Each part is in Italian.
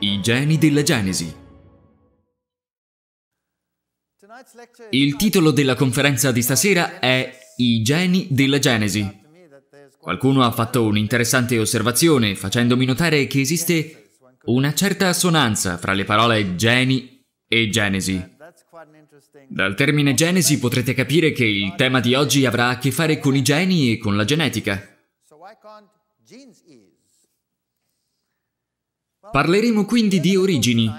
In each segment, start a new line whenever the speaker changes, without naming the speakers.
I geni della Genesi. Il titolo della conferenza di stasera è I geni della Genesi. Qualcuno ha fatto un'interessante osservazione facendomi notare che esiste una certa assonanza fra le parole geni e genesi. Dal termine genesi potrete capire che il tema di oggi avrà a che fare con i geni e con la genetica. Parleremo quindi di origini,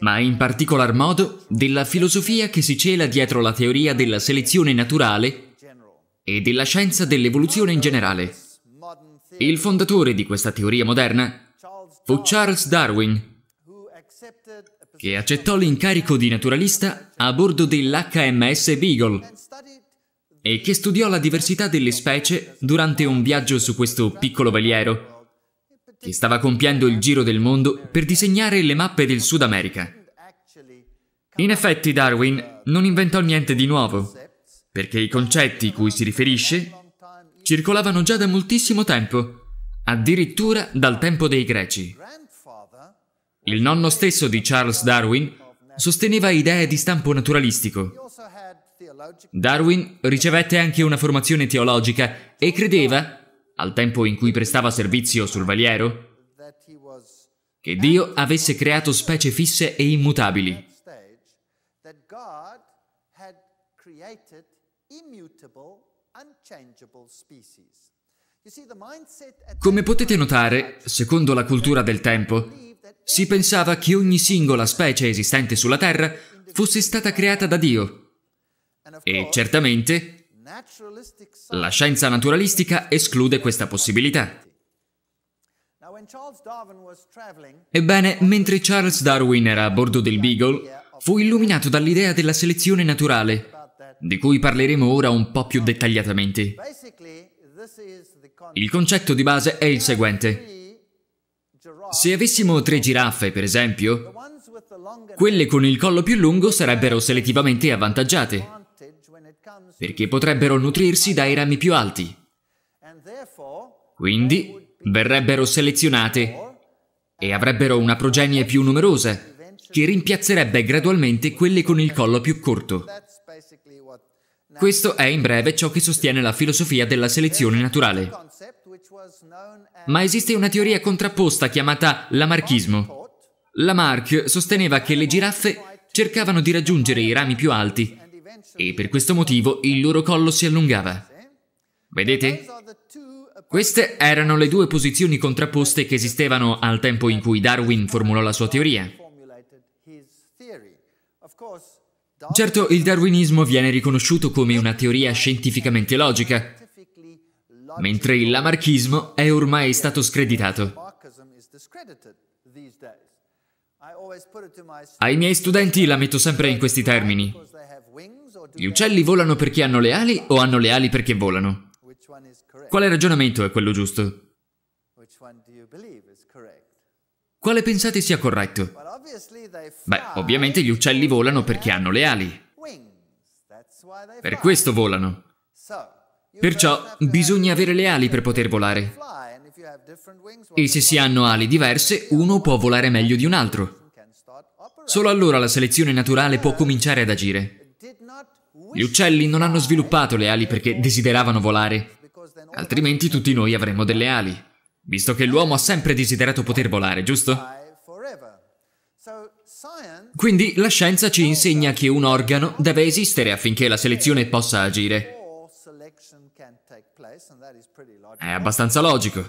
ma in particolar modo della filosofia che si cela dietro la teoria della selezione naturale e della scienza dell'evoluzione in generale. Il fondatore di questa teoria moderna fu Charles Darwin, che accettò l'incarico di naturalista a bordo dell'HMS Beagle e che studiò la diversità delle specie durante un viaggio su questo piccolo veliero che stava compiendo il giro del mondo per disegnare le mappe del Sud America. In effetti Darwin non inventò niente di nuovo, perché i concetti cui si riferisce circolavano già da moltissimo tempo, addirittura dal tempo dei greci. Il nonno stesso di Charles Darwin sosteneva idee di stampo naturalistico. Darwin ricevette anche una formazione teologica e credeva al tempo in cui prestava servizio sul Valiero? Che Dio avesse creato specie fisse e immutabili. Come potete notare, secondo la cultura del tempo, si pensava che ogni singola specie esistente sulla Terra fosse stata creata da Dio. E certamente la scienza naturalistica esclude questa possibilità. Ebbene, mentre Charles Darwin era a bordo del Beagle, fu illuminato dall'idea della selezione naturale, di cui parleremo ora un po' più dettagliatamente. Il concetto di base è il seguente. Se avessimo tre giraffe, per esempio, quelle con il collo più lungo sarebbero selettivamente avvantaggiate, perché potrebbero nutrirsi dai rami più alti. Quindi verrebbero selezionate e avrebbero una progenie più numerosa, che rimpiazzerebbe gradualmente quelle con il collo più corto. Questo è in breve ciò che sostiene la filosofia della selezione naturale. Ma esiste una teoria contrapposta chiamata Lamarchismo. Lamarck sosteneva che le giraffe cercavano di raggiungere i rami più alti e per questo motivo il loro collo si allungava. Vedete? Queste erano le due posizioni contrapposte che esistevano al tempo in cui Darwin formulò la sua teoria. Certo, il darwinismo viene riconosciuto come una teoria scientificamente logica, mentre il lamarchismo è ormai stato screditato. Ai miei studenti la metto sempre in questi termini. Gli uccelli volano perché hanno le ali o hanno le ali perché volano? Quale ragionamento è quello giusto? Quale pensate sia corretto? Beh, ovviamente gli uccelli volano perché hanno le ali. Per questo volano. Perciò bisogna avere le ali per poter volare. E se si hanno ali diverse, uno può volare meglio di un altro. Solo allora la selezione naturale può cominciare ad agire. Gli uccelli non hanno sviluppato le ali perché desideravano volare, altrimenti tutti noi avremmo delle ali, visto che l'uomo ha sempre desiderato poter volare, giusto? Quindi la scienza ci insegna che un organo deve esistere affinché la selezione possa agire. È abbastanza logico.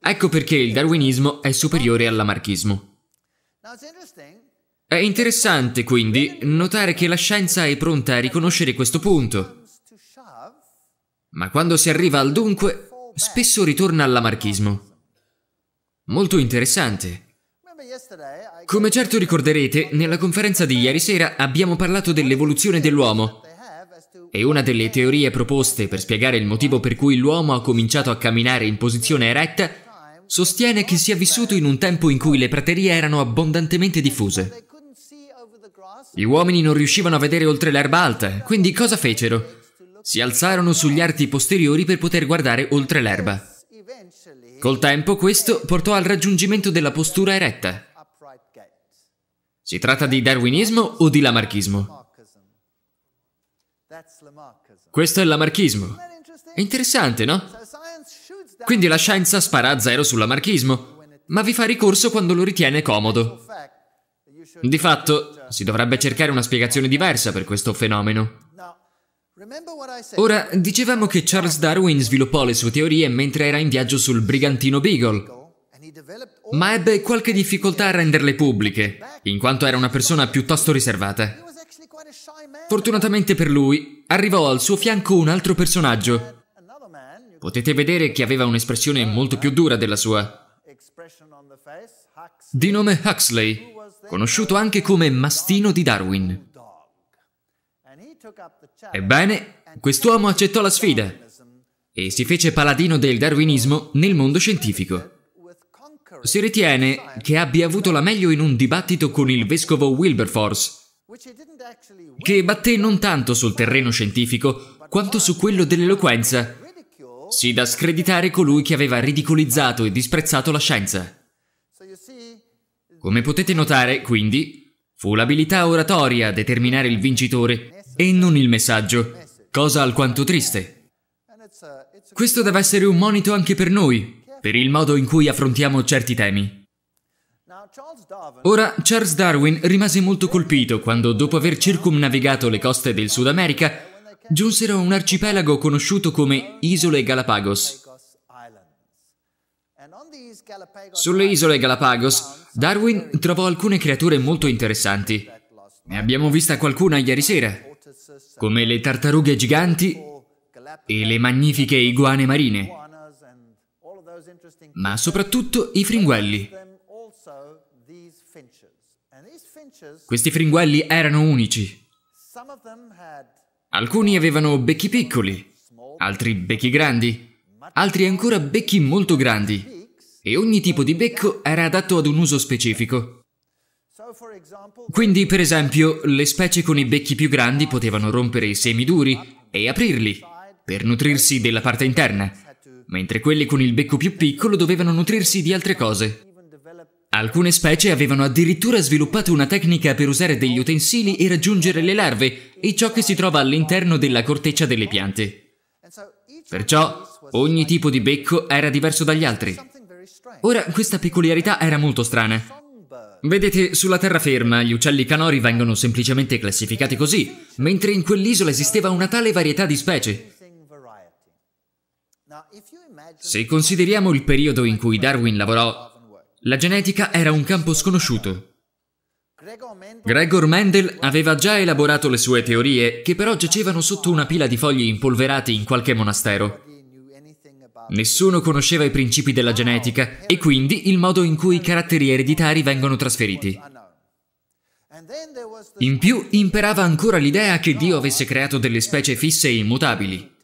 Ecco perché il darwinismo è superiore all'amarchismo. È interessante quindi notare che la scienza è pronta a riconoscere questo punto, ma quando si arriva al dunque, spesso ritorna all'amarchismo. Molto interessante. Come certo ricorderete, nella conferenza di ieri sera abbiamo parlato dell'evoluzione dell'uomo e una delle teorie proposte per spiegare il motivo per cui l'uomo ha cominciato a camminare in posizione eretta sostiene che sia vissuto in un tempo in cui le praterie erano abbondantemente diffuse. Gli uomini non riuscivano a vedere oltre l'erba alta, quindi cosa fecero? Si alzarono sugli arti posteriori per poter guardare oltre l'erba. Col tempo questo portò al raggiungimento della postura eretta. Si tratta di darwinismo o di lamarchismo? Questo è il lamarchismo. È interessante, no? Quindi la scienza spara a zero sul lamarchismo, ma vi fa ricorso quando lo ritiene comodo. Di fatto, si dovrebbe cercare una spiegazione diversa per questo fenomeno. Ora, dicevamo che Charles Darwin sviluppò le sue teorie mentre era in viaggio sul brigantino Beagle, ma ebbe qualche difficoltà a renderle pubbliche, in quanto era una persona piuttosto riservata. Fortunatamente per lui, arrivò al suo fianco un altro personaggio. Potete vedere che aveva un'espressione molto più dura della sua. Di nome Huxley, conosciuto anche come mastino di Darwin. Ebbene, quest'uomo accettò la sfida e si fece paladino del darwinismo nel mondo scientifico. Si ritiene che abbia avuto la meglio in un dibattito con il vescovo Wilberforce, che batté non tanto sul terreno scientifico quanto su quello dell'eloquenza. sì da screditare colui che aveva ridicolizzato e disprezzato la scienza. Come potete notare, quindi, fu l'abilità oratoria a determinare il vincitore e non il messaggio, cosa alquanto triste. Questo deve essere un monito anche per noi, per il modo in cui affrontiamo certi temi. Ora, Charles Darwin rimase molto colpito quando, dopo aver circumnavigato le coste del Sud America, giunsero a un arcipelago conosciuto come Isole Galapagos. Sulle Isole Galapagos Darwin trovò alcune creature molto interessanti. Ne abbiamo vista qualcuna ieri sera, come le tartarughe giganti e le magnifiche iguane marine, ma soprattutto i fringuelli. Questi fringuelli erano unici. Alcuni avevano becchi piccoli, altri becchi grandi, altri ancora becchi molto grandi e ogni tipo di becco era adatto ad un uso specifico. Quindi, per esempio, le specie con i becchi più grandi potevano rompere i semi duri e aprirli per nutrirsi della parte interna, mentre quelle con il becco più piccolo dovevano nutrirsi di altre cose. Alcune specie avevano addirittura sviluppato una tecnica per usare degli utensili e raggiungere le larve e ciò che si trova all'interno della corteccia delle piante. Perciò ogni tipo di becco era diverso dagli altri Ora, questa peculiarità era molto strana. Vedete, sulla terraferma gli uccelli canori vengono semplicemente classificati così, mentre in quell'isola esisteva una tale varietà di specie. Se consideriamo il periodo in cui Darwin lavorò, la genetica era un campo sconosciuto. Gregor Mendel aveva già elaborato le sue teorie, che però giacevano sotto una pila di fogli impolverati in qualche monastero. Nessuno conosceva i principi della genetica e quindi il modo in cui i caratteri ereditari vengono trasferiti. In più imperava ancora l'idea che Dio avesse creato delle specie fisse e immutabili.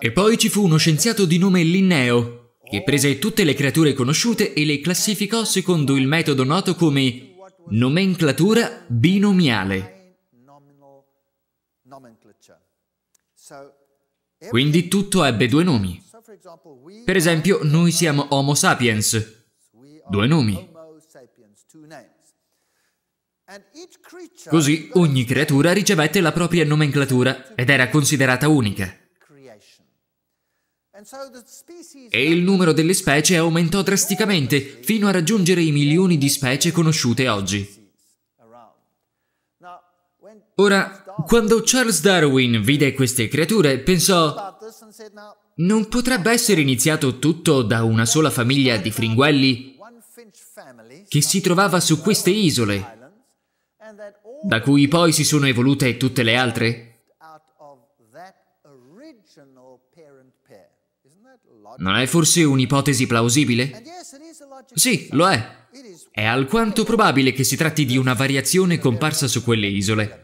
E poi ci fu uno scienziato di nome Linneo, che prese tutte le creature conosciute e le classificò secondo il metodo noto come nomenclatura binomiale. Quindi tutto ebbe due nomi. Per esempio, noi siamo Homo sapiens. Due nomi. Così ogni creatura ricevette la propria nomenclatura ed era considerata unica. E il numero delle specie aumentò drasticamente fino a raggiungere i milioni di specie conosciute oggi. Ora, quando Charles Darwin vide queste creature, pensò non potrebbe essere iniziato tutto da una sola famiglia di fringuelli che si trovava su queste isole, da cui poi si sono evolute tutte le altre? Non è forse un'ipotesi plausibile? Sì, lo è. È alquanto probabile che si tratti di una variazione comparsa su quelle isole.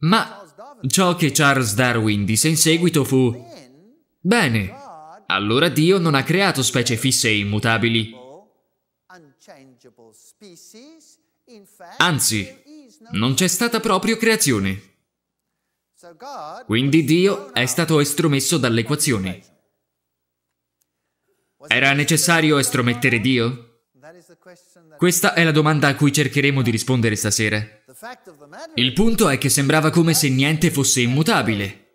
Ma ciò che Charles Darwin disse in seguito fu Bene, allora Dio non ha creato specie fisse e immutabili. Anzi, non c'è stata proprio creazione. Quindi Dio è stato estromesso dall'equazione. Era necessario estromettere Dio? Questa è la domanda a cui cercheremo di rispondere stasera. Il punto è che sembrava come se niente fosse immutabile.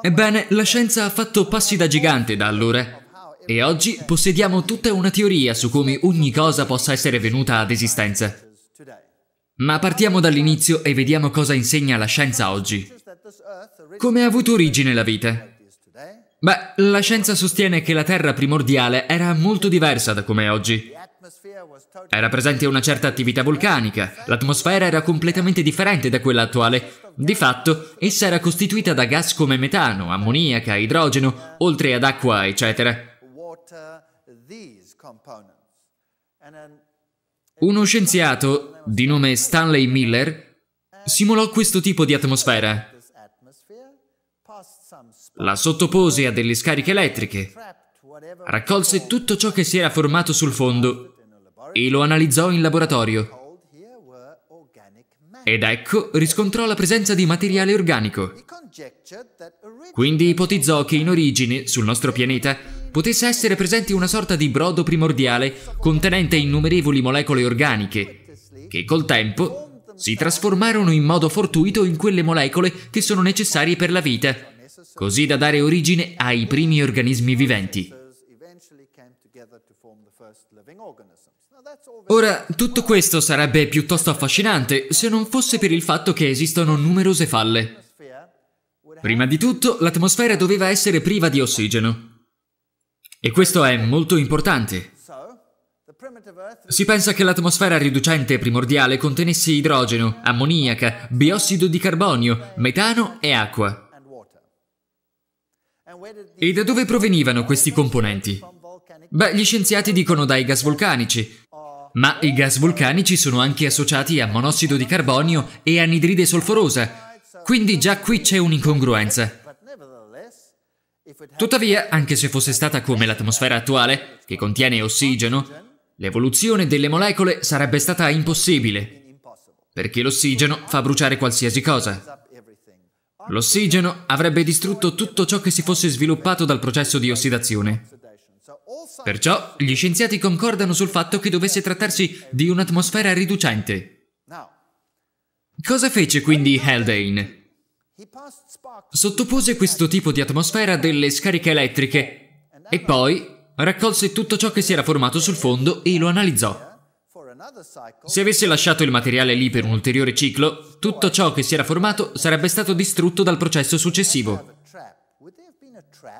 Ebbene, la scienza ha fatto passi da gigante da allora e oggi possediamo tutta una teoria su come ogni cosa possa essere venuta ad esistenza. Ma partiamo dall'inizio e vediamo cosa insegna la scienza oggi. Come ha avuto origine la vita? Beh, la scienza sostiene che la Terra primordiale era molto diversa da come è oggi. Era presente una certa attività vulcanica, l'atmosfera era completamente differente da quella attuale. Di fatto, essa era costituita da gas come metano, ammoniaca, idrogeno, oltre ad acqua, eccetera. Uno scienziato, di nome Stanley Miller, simulò questo tipo di atmosfera. La sottopose a delle scariche elettriche, raccolse tutto ciò che si era formato sul fondo e lo analizzò in laboratorio. Ed ecco, riscontrò la presenza di materiale organico. Quindi ipotizzò che in origine, sul nostro pianeta, potesse essere presente una sorta di brodo primordiale contenente innumerevoli molecole organiche, che col tempo si trasformarono in modo fortuito in quelle molecole che sono necessarie per la vita, così da dare origine ai primi organismi viventi. Ora, tutto questo sarebbe piuttosto affascinante se non fosse per il fatto che esistono numerose falle. Prima di tutto, l'atmosfera doveva essere priva di ossigeno. E questo è molto importante. Si pensa che l'atmosfera riducente primordiale contenesse idrogeno, ammoniaca, biossido di carbonio, metano e acqua. E da dove provenivano questi componenti? Beh, gli scienziati dicono dai gas vulcanici, ma i gas vulcanici sono anche associati a monossido di carbonio e anidride solforosa, quindi già qui c'è un'incongruenza. Tuttavia, anche se fosse stata come l'atmosfera attuale, che contiene ossigeno, l'evoluzione delle molecole sarebbe stata impossibile, perché l'ossigeno fa bruciare qualsiasi cosa. L'ossigeno avrebbe distrutto tutto ciò che si fosse sviluppato dal processo di ossidazione. Perciò gli scienziati concordano sul fatto che dovesse trattarsi di un'atmosfera riducente. Cosa fece quindi Haldane? Sottopose questo tipo di atmosfera delle scariche elettriche e poi raccolse tutto ciò che si era formato sul fondo e lo analizzò. Se avesse lasciato il materiale lì per un ulteriore ciclo, tutto ciò che si era formato sarebbe stato distrutto dal processo successivo.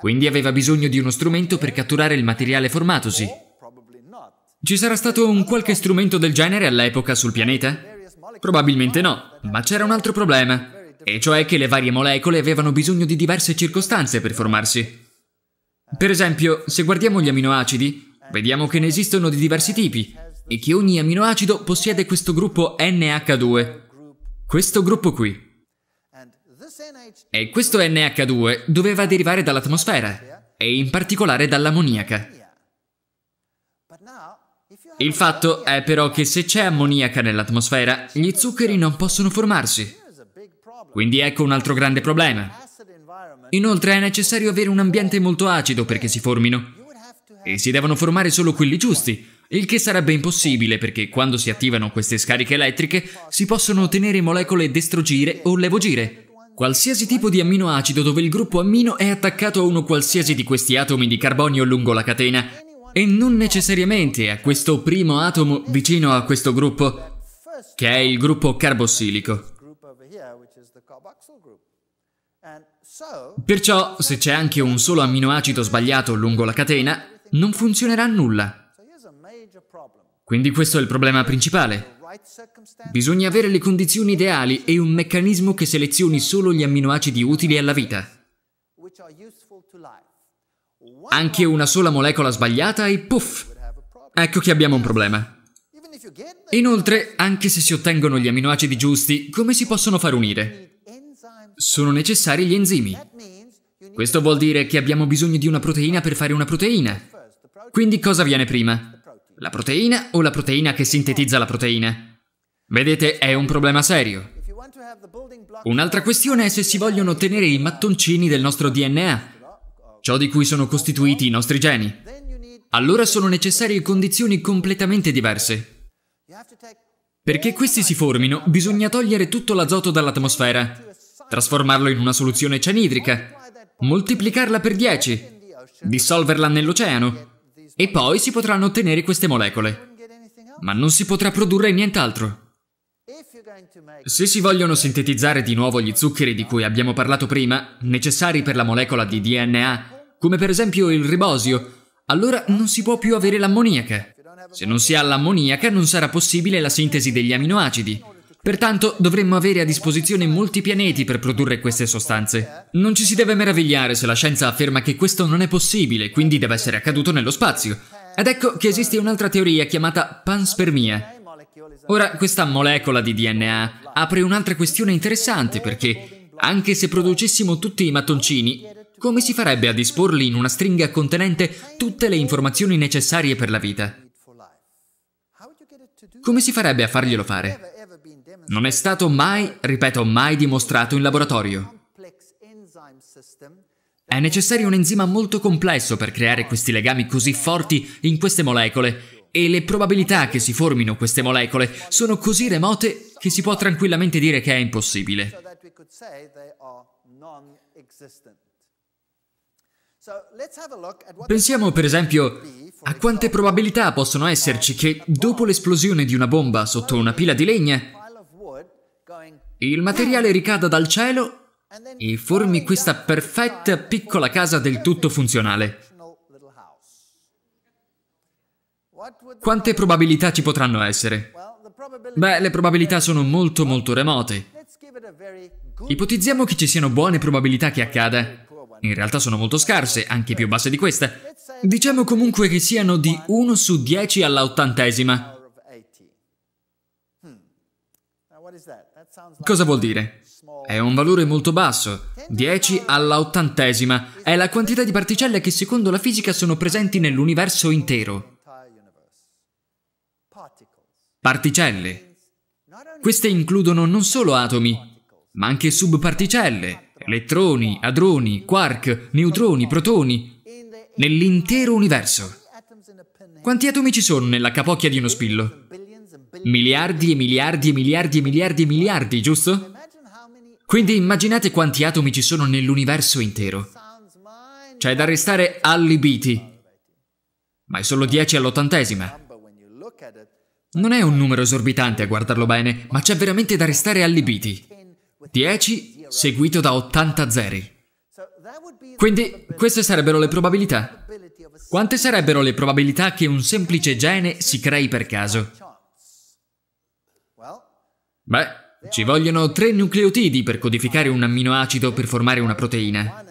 Quindi aveva bisogno di uno strumento per catturare il materiale formatosi. Ci sarà stato un qualche strumento del genere all'epoca sul pianeta? Probabilmente no, ma c'era un altro problema, e cioè che le varie molecole avevano bisogno di diverse circostanze per formarsi. Per esempio, se guardiamo gli aminoacidi, vediamo che ne esistono di diversi tipi e che ogni aminoacido possiede questo gruppo NH2, questo gruppo qui. E questo NH2 doveva derivare dall'atmosfera e in particolare dall'ammoniaca. Il fatto è però che se c'è ammoniaca nell'atmosfera, gli zuccheri non possono formarsi. Quindi ecco un altro grande problema. Inoltre è necessario avere un ambiente molto acido perché si formino. E si devono formare solo quelli giusti, il che sarebbe impossibile perché quando si attivano queste scariche elettriche si possono ottenere molecole destrogire o levogire, Qualsiasi tipo di amminoacido dove il gruppo ammino è attaccato a uno qualsiasi di questi atomi di carbonio lungo la catena e non necessariamente a questo primo atomo vicino a questo gruppo, che è il gruppo carbossilico. Perciò, se c'è anche un solo amminoacido sbagliato lungo la catena, non funzionerà nulla. Quindi questo è il problema principale. Bisogna avere le condizioni ideali e un meccanismo che selezioni solo gli amminoacidi utili alla vita. Anche una sola molecola sbagliata e puff! Ecco che abbiamo un problema. Inoltre, anche se si ottengono gli amminoacidi giusti, come si possono far unire? Sono necessari gli enzimi. Questo vuol dire che abbiamo bisogno di una proteina per fare una proteina. Quindi cosa viene prima? La proteina o la proteina che sintetizza la proteina? Vedete, è un problema serio. Un'altra questione è se si vogliono ottenere i mattoncini del nostro DNA, ciò di cui sono costituiti i nostri geni. Allora sono necessarie condizioni completamente diverse. Perché questi si formino, bisogna togliere tutto l'azoto dall'atmosfera, trasformarlo in una soluzione cianidrica, moltiplicarla per 10, dissolverla nell'oceano, e poi si potranno ottenere queste molecole. Ma non si potrà produrre nient'altro. Se si vogliono sintetizzare di nuovo gli zuccheri di cui abbiamo parlato prima, necessari per la molecola di DNA, come per esempio il ribosio, allora non si può più avere l'ammoniaca. Se non si ha l'ammoniaca non sarà possibile la sintesi degli aminoacidi. Pertanto dovremmo avere a disposizione molti pianeti per produrre queste sostanze. Non ci si deve meravigliare se la scienza afferma che questo non è possibile, quindi deve essere accaduto nello spazio. Ed ecco che esiste un'altra teoria chiamata panspermia, Ora, questa molecola di DNA apre un'altra questione interessante perché, anche se producessimo tutti i mattoncini, come si farebbe a disporli in una stringa contenente tutte le informazioni necessarie per la vita? Come si farebbe a farglielo fare? Non è stato mai, ripeto, mai dimostrato in laboratorio. È necessario un enzima molto complesso per creare questi legami così forti in queste molecole e le probabilità che si formino queste molecole sono così remote che si può tranquillamente dire che è impossibile. Pensiamo per esempio a quante probabilità possono esserci che dopo l'esplosione di una bomba sotto una pila di legna, il materiale ricada dal cielo e formi questa perfetta piccola casa del tutto funzionale. Quante probabilità ci potranno essere? Beh, le probabilità sono molto molto remote. Ipotizziamo che ci siano buone probabilità che accada. In realtà sono molto scarse, anche più basse di queste. Diciamo comunque che siano di 1 su 10 alla ottantesima. Cosa vuol dire? È un valore molto basso, 10 alla ottantesima. È la quantità di particelle che secondo la fisica sono presenti nell'universo intero particelle. Queste includono non solo atomi, ma anche subparticelle, elettroni, adroni, quark, neutroni, protoni, nell'intero universo. Quanti atomi ci sono nella capocchia di uno spillo? Miliardi e miliardi e miliardi e miliardi e miliardi, giusto? Quindi immaginate quanti atomi ci sono nell'universo intero. C'è da restare allibiti. Ma è solo 10 all'ottantesima. Non è un numero esorbitante a guardarlo bene, ma c'è veramente da restare allibiti. 10 seguito da 80 zeri. Quindi queste sarebbero le probabilità. Quante sarebbero le probabilità che un semplice gene si crei per caso? Beh, ci vogliono tre nucleotidi per codificare un amminoacido per formare una proteina.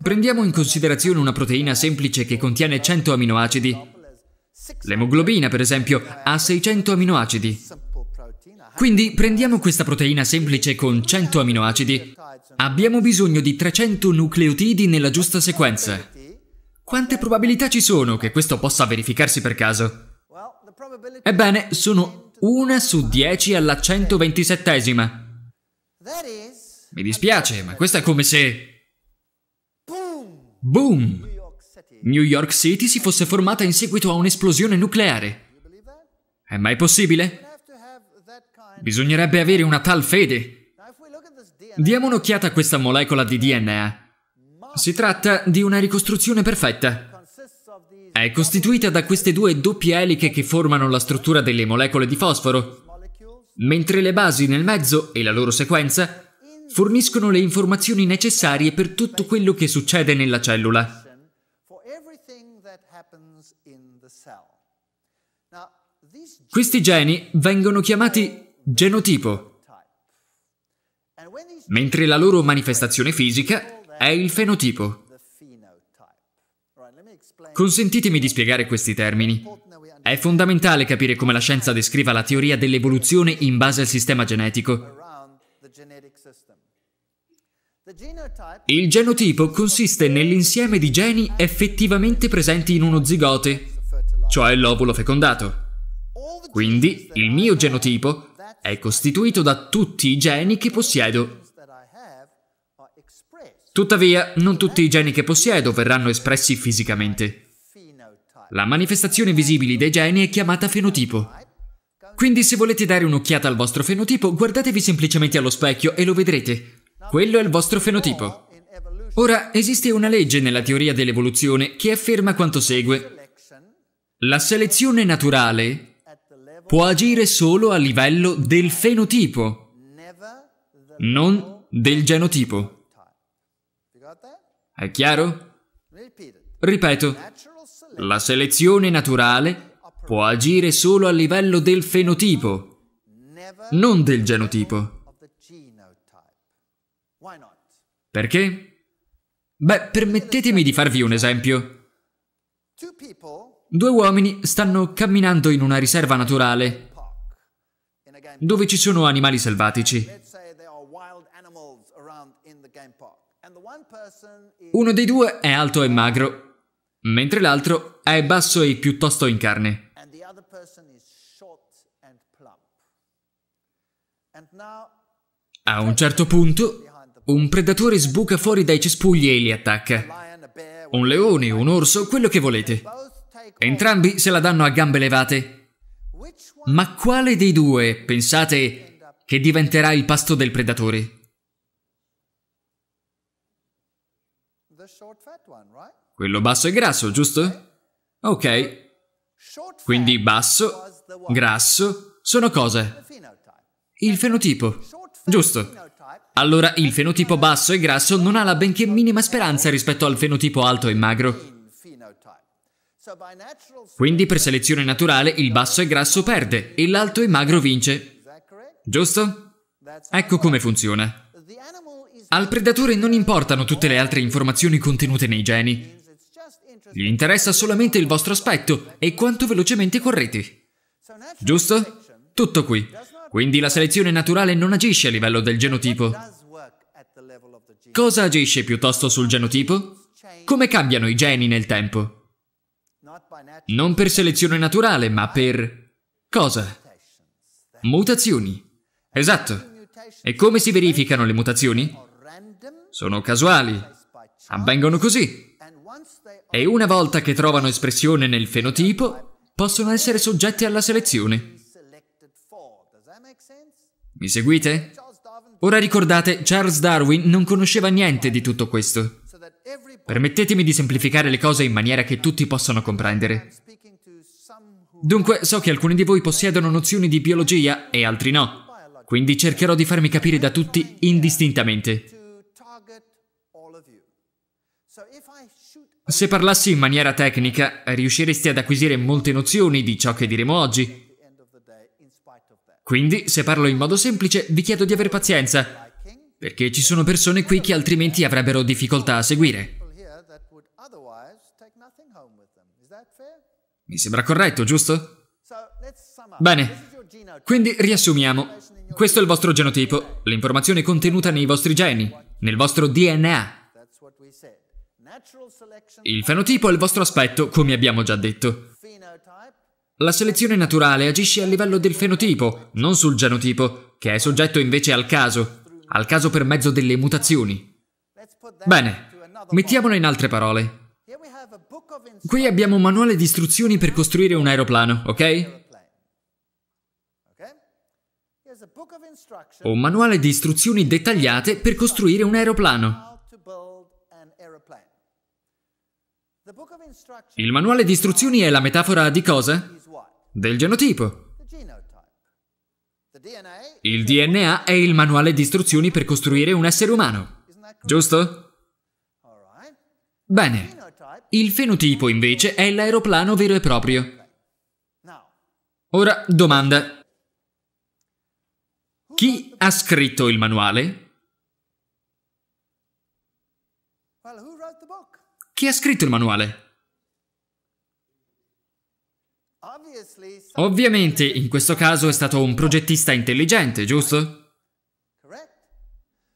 Prendiamo in considerazione una proteina semplice che contiene 100 aminoacidi. L'emoglobina, per esempio, ha 600 aminoacidi. Quindi prendiamo questa proteina semplice con 100 aminoacidi. Abbiamo bisogno di 300 nucleotidi nella giusta sequenza. Quante probabilità ci sono che questo possa verificarsi per caso? Ebbene, sono 1 su 10 alla 127esima. Mi dispiace, ma questo è come se... Boom! New York City si fosse formata in seguito a un'esplosione nucleare. È mai possibile? Bisognerebbe avere una tal fede. Diamo un'occhiata a questa molecola di DNA. Si tratta di una ricostruzione perfetta. È costituita da queste due doppie eliche che formano la struttura delle molecole di fosforo, mentre le basi nel mezzo e la loro sequenza forniscono le informazioni necessarie per tutto quello che succede nella cellula. Questi geni vengono chiamati genotipo, mentre la loro manifestazione fisica è il fenotipo. Consentitemi di spiegare questi termini. È fondamentale capire come la scienza descriva la teoria dell'evoluzione in base al sistema genetico, il genotipo consiste nell'insieme di geni effettivamente presenti in uno zigote, cioè l'ovulo fecondato. Quindi il mio genotipo è costituito da tutti i geni che possiedo. Tuttavia, non tutti i geni che possiedo verranno espressi fisicamente. La manifestazione visibile dei geni è chiamata fenotipo. Quindi se volete dare un'occhiata al vostro fenotipo, guardatevi semplicemente allo specchio e lo vedrete. Quello è il vostro fenotipo. Ora, esiste una legge nella teoria dell'evoluzione che afferma quanto segue. La selezione naturale può agire solo a livello del fenotipo, non del genotipo. È chiaro? Ripeto, la selezione naturale può agire solo a livello del fenotipo, non del genotipo. Perché? Beh, permettetemi di farvi un esempio. Due uomini stanno camminando in una riserva naturale dove ci sono animali selvatici. Uno dei due è alto e magro, mentre l'altro è basso e piuttosto in carne. A un certo punto, un predatore sbuca fuori dai cespugli e li attacca. Un leone, un orso, quello che volete. Entrambi se la danno a gambe levate. Ma quale dei due pensate che diventerà il pasto del predatore? Quello basso e grasso, giusto? Ok. Quindi basso, grasso, sono cosa? Il fenotipo. Giusto. Allora il fenotipo basso e grasso non ha la benché minima speranza rispetto al fenotipo alto e magro. Quindi per selezione naturale il basso e grasso perde e l'alto e magro vince. Giusto? Ecco come funziona. Al predatore non importano tutte le altre informazioni contenute nei geni. Gli interessa solamente il vostro aspetto e quanto velocemente correte. Giusto? Tutto qui. Quindi la selezione naturale non agisce a livello del genotipo. Cosa agisce piuttosto sul genotipo? Come cambiano i geni nel tempo? Non per selezione naturale, ma per... cosa? Mutazioni. Esatto. E come si verificano le mutazioni? Sono casuali. Avvengono così. E una volta che trovano espressione nel fenotipo, possono essere soggetti alla selezione. Mi seguite? Ora ricordate, Charles Darwin non conosceva niente di tutto questo. Permettetemi di semplificare le cose in maniera che tutti possano comprendere. Dunque, so che alcuni di voi possiedono nozioni di biologia e altri no, quindi cercherò di farmi capire da tutti indistintamente. Se parlassi in maniera tecnica, riusciresti ad acquisire molte nozioni di ciò che diremo oggi, quindi, se parlo in modo semplice, vi chiedo di avere pazienza, perché ci sono persone qui che altrimenti avrebbero difficoltà a seguire. Mi sembra corretto, giusto? Bene, quindi riassumiamo. Questo è il vostro genotipo, l'informazione contenuta nei vostri geni, nel vostro DNA. Il fenotipo è il vostro aspetto, come abbiamo già detto. La selezione naturale agisce a livello del fenotipo, non sul genotipo, che è soggetto invece al caso, al caso per mezzo delle mutazioni. Bene, mettiamolo in altre parole. Qui abbiamo un manuale di istruzioni per costruire un aeroplano, ok? Un manuale di istruzioni dettagliate per costruire un aeroplano. Il manuale di istruzioni è la metafora di cosa? del genotipo. Il DNA è il manuale di istruzioni per costruire un essere umano, giusto? Bene. Il fenotipo invece è l'aeroplano vero e proprio. Ora domanda. Chi ha scritto il manuale? Chi ha scritto il manuale? Ovviamente in questo caso è stato un progettista intelligente, giusto?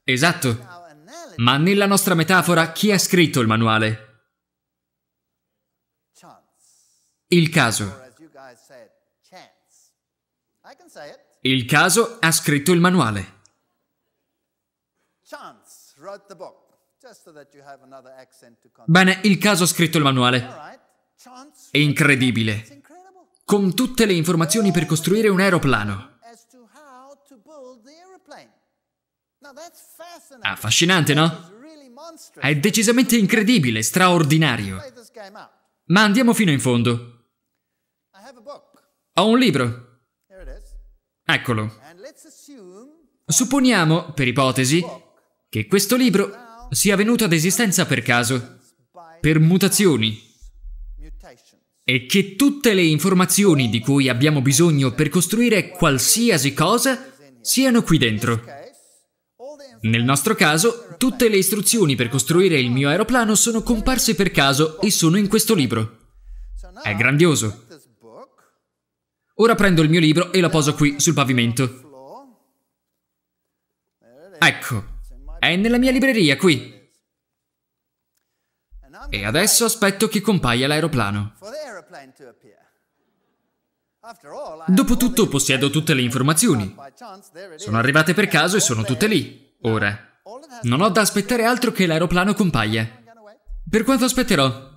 Esatto. Ma nella nostra metafora chi ha scritto il manuale? Il caso. Il caso ha scritto il manuale. Bene, il caso ha scritto il manuale. incredibile con tutte le informazioni per costruire un aeroplano. Affascinante, no? È decisamente incredibile, straordinario. Ma andiamo fino in fondo. Ho un libro. Eccolo. Supponiamo, per ipotesi, che questo libro sia venuto ad esistenza per caso, per mutazioni, e che tutte le informazioni di cui abbiamo bisogno per costruire qualsiasi cosa siano qui dentro. Nel nostro caso, tutte le istruzioni per costruire il mio aeroplano sono comparse per caso e sono in questo libro. È grandioso. Ora prendo il mio libro e lo poso qui sul pavimento. Ecco, è nella mia libreria qui. E adesso aspetto che compaia l'aeroplano. Dopotutto possiedo tutte le informazioni. Sono arrivate per caso e sono tutte lì, ora. Non ho da aspettare altro che l'aeroplano compaia. Per quanto aspetterò?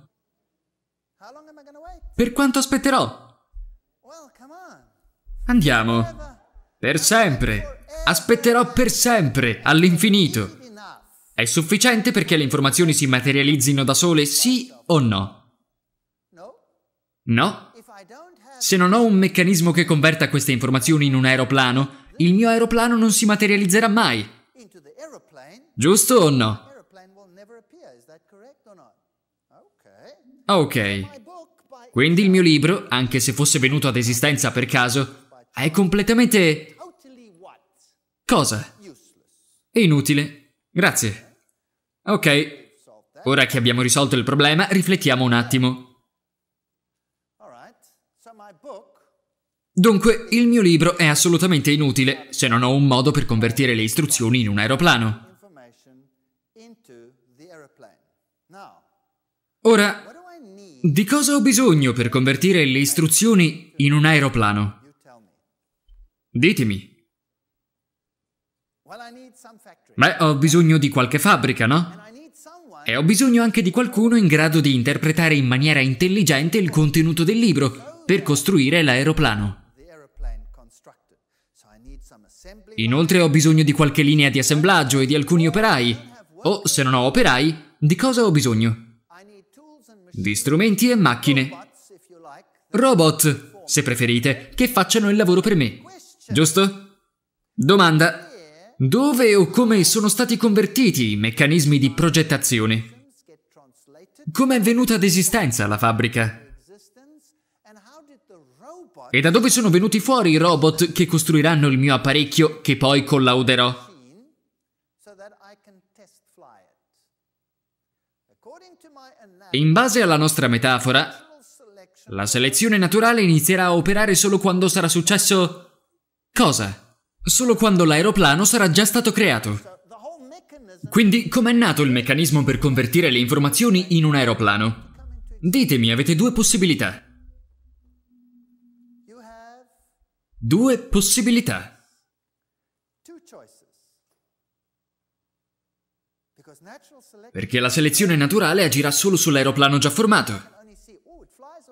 Per quanto aspetterò? Andiamo. Per sempre. Aspetterò per sempre, all'infinito. È sufficiente perché le informazioni si materializzino da sole, sì o no? No. Se non ho un meccanismo che converta queste informazioni in un aeroplano, il mio aeroplano non si materializzerà mai. Giusto o no? Ok. Quindi il mio libro, anche se fosse venuto ad esistenza per caso, è completamente... Cosa? Inutile. Grazie. Ok. Ora che abbiamo risolto il problema, riflettiamo un attimo. Dunque, il mio libro è assolutamente inutile se non ho un modo per convertire le istruzioni in un aeroplano. Ora, di cosa ho bisogno per convertire le istruzioni in un aeroplano? Ditemi. Beh, ho bisogno di qualche fabbrica, no? E ho bisogno anche di qualcuno in grado di interpretare in maniera intelligente il contenuto del libro, per costruire l'aeroplano. Inoltre ho bisogno di qualche linea di assemblaggio e di alcuni operai. O, se non ho operai, di cosa ho bisogno? Di strumenti e macchine. Robot, se preferite, che facciano il lavoro per me. Giusto? Domanda. Dove o come sono stati convertiti i meccanismi di progettazione? Come è venuta ad esistenza la fabbrica? E da dove sono venuti fuori i robot che costruiranno il mio apparecchio che poi collauderò? In base alla nostra metafora, la selezione naturale inizierà a operare solo quando sarà successo... cosa? Solo quando l'aeroplano sarà già stato creato. Quindi com'è nato il meccanismo per convertire le informazioni in un aeroplano? Ditemi, avete due possibilità. Due possibilità. Perché la selezione naturale agirà solo sull'aeroplano già formato.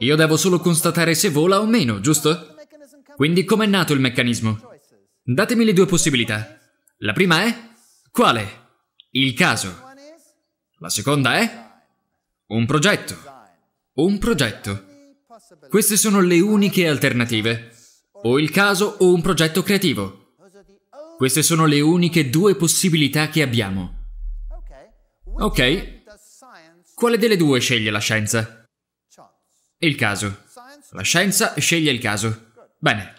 Io devo solo constatare se vola o meno, giusto? Quindi com'è nato il meccanismo? Datemi le due possibilità. La prima è quale? Il caso. La seconda è un progetto. Un progetto. Queste sono le uniche alternative o il caso o un progetto creativo. Queste sono le uniche due possibilità che abbiamo. Ok, quale delle due sceglie la scienza? Il caso. La scienza sceglie il caso. Bene.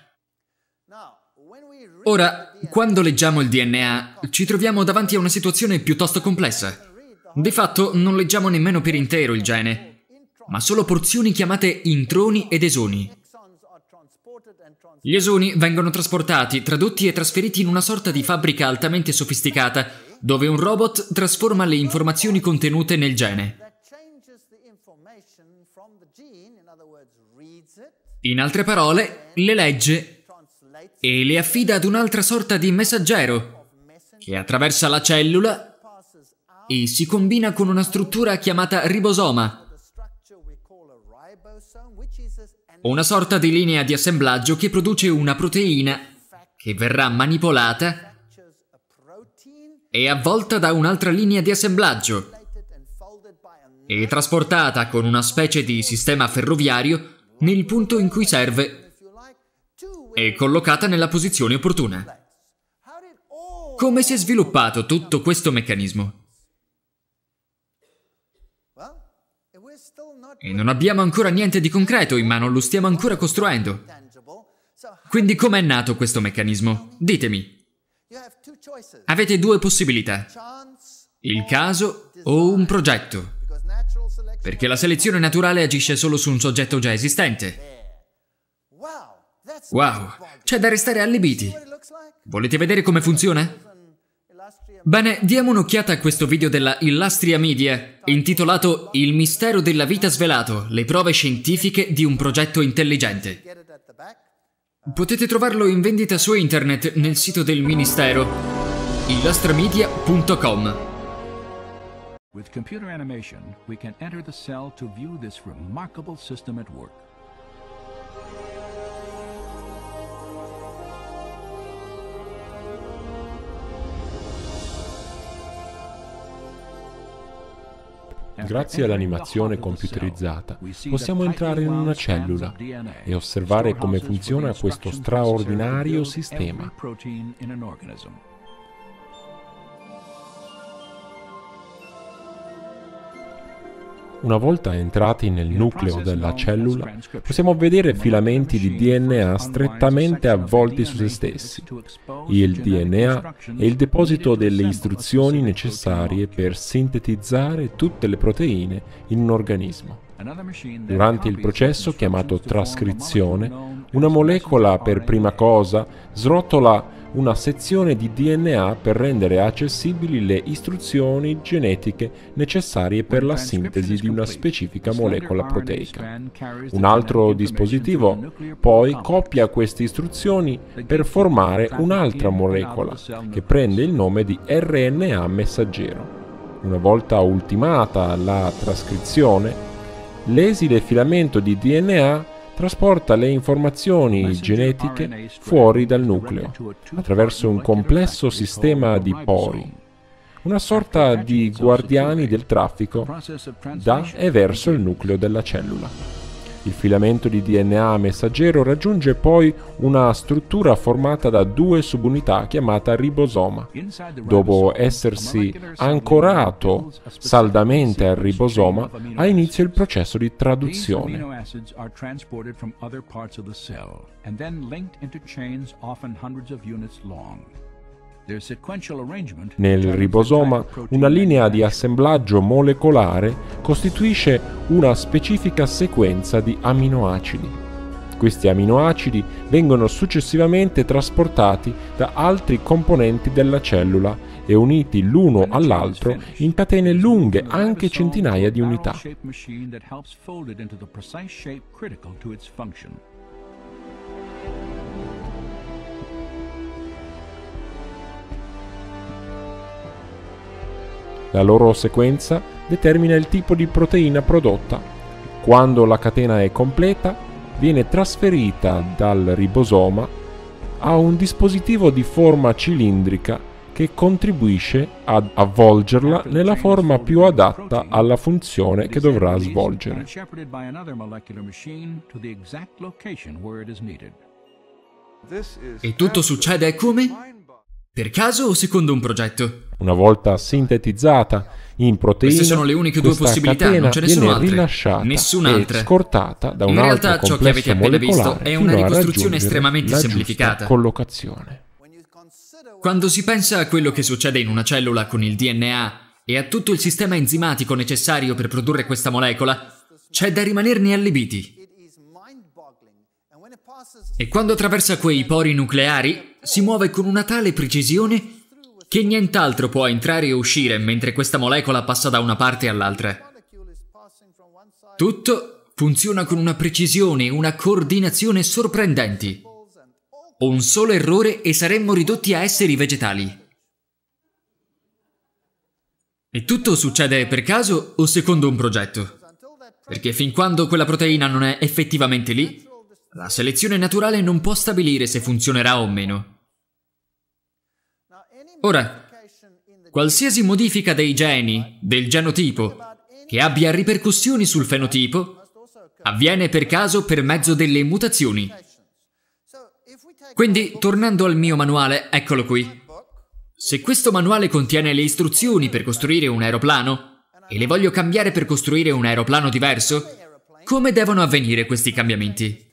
Ora, quando leggiamo il DNA, ci troviamo davanti a una situazione piuttosto complessa. Di fatto, non leggiamo nemmeno per intero il gene, ma solo porzioni chiamate introni ed esoni, gli esoni vengono trasportati, tradotti e trasferiti in una sorta di fabbrica altamente sofisticata, dove un robot trasforma le informazioni contenute nel gene. In altre parole, le legge e le affida ad un'altra sorta di messaggero che attraversa la cellula e si combina con una struttura chiamata ribosoma, una sorta di linea di assemblaggio che produce una proteina che verrà manipolata e avvolta da un'altra linea di assemblaggio e trasportata con una specie di sistema ferroviario nel punto in cui serve e collocata nella posizione opportuna. Come si è sviluppato tutto questo meccanismo? E non abbiamo ancora niente di concreto in mano, lo stiamo ancora costruendo. Quindi com'è nato questo meccanismo? Ditemi. Avete due possibilità. Il caso o un progetto. Perché la selezione naturale agisce solo su un soggetto già esistente. Wow, c'è da restare allibiti. Volete vedere come funziona? Bene, diamo un'occhiata a questo video della Illustria Media, intitolato Il mistero della vita svelato, le prove scientifiche di un progetto intelligente. Potete trovarlo in vendita su internet nel sito del Ministero,
illustramedia.com. With computer animation, we can enter the cell to view this remarkable system at work. Grazie all'animazione computerizzata possiamo entrare in una cellula e osservare come funziona questo straordinario sistema. Una volta entrati nel nucleo della cellula, possiamo vedere filamenti di DNA strettamente avvolti su se stessi. Il DNA è il deposito delle istruzioni necessarie per sintetizzare tutte le proteine in un organismo. Durante il processo chiamato trascrizione, una molecola per prima cosa srotola una sezione di DNA per rendere accessibili le istruzioni genetiche necessarie per la sintesi di una specifica molecola proteica. Un altro dispositivo poi copia queste istruzioni per formare un'altra molecola che prende il nome di RNA messaggero. Una volta ultimata la trascrizione, l'esile filamento di DNA trasporta le informazioni genetiche fuori dal nucleo, attraverso un complesso sistema di pori, una sorta di guardiani del traffico da e verso il nucleo della cellula. Il filamento di DNA messaggero raggiunge poi una struttura formata da due subunità chiamata ribosoma. Dopo essersi ancorato saldamente al ribosoma, ha inizio il processo di traduzione. And then linked into chains often hundreds of units long. Nel ribosoma una linea di assemblaggio molecolare costituisce una specifica sequenza di aminoacidi. Questi aminoacidi vengono successivamente trasportati da altri componenti della cellula e uniti l'uno all'altro in catene lunghe anche centinaia di unità. La loro sequenza determina il tipo di proteina prodotta. Quando la catena è completa, viene trasferita dal ribosoma a un dispositivo di forma cilindrica che contribuisce ad avvolgerla nella forma più adatta alla funzione che dovrà svolgere. E tutto succede come? Per caso o secondo un
progetto?
Una volta sintetizzata in proteine, queste sono le uniche due possibilità, non ce ne sono altre. Rilasciata E scortata da un In realtà ciò che avete appena visto è una ricostruzione estremamente semplificata. Collocazione.
Quando si pensa a quello che succede in una cellula con il DNA e a tutto il sistema enzimatico necessario per produrre questa molecola, c'è da rimanerne allibiti. E quando attraversa quei pori nucleari, si muove con una tale precisione che nient'altro può entrare e uscire mentre questa molecola passa da una parte all'altra. Tutto funziona con una precisione e una coordinazione sorprendenti. Un solo errore e saremmo ridotti a esseri vegetali. E tutto succede per caso o secondo un progetto? Perché fin quando quella proteina non è effettivamente lì, la selezione naturale non può stabilire se funzionerà o meno. Ora, qualsiasi modifica dei geni, del genotipo, che abbia ripercussioni sul fenotipo, avviene per caso per mezzo delle mutazioni. Quindi, tornando al mio manuale, eccolo qui. Se questo manuale contiene le istruzioni per costruire un aeroplano, e le voglio cambiare per costruire un aeroplano diverso, come devono avvenire questi cambiamenti?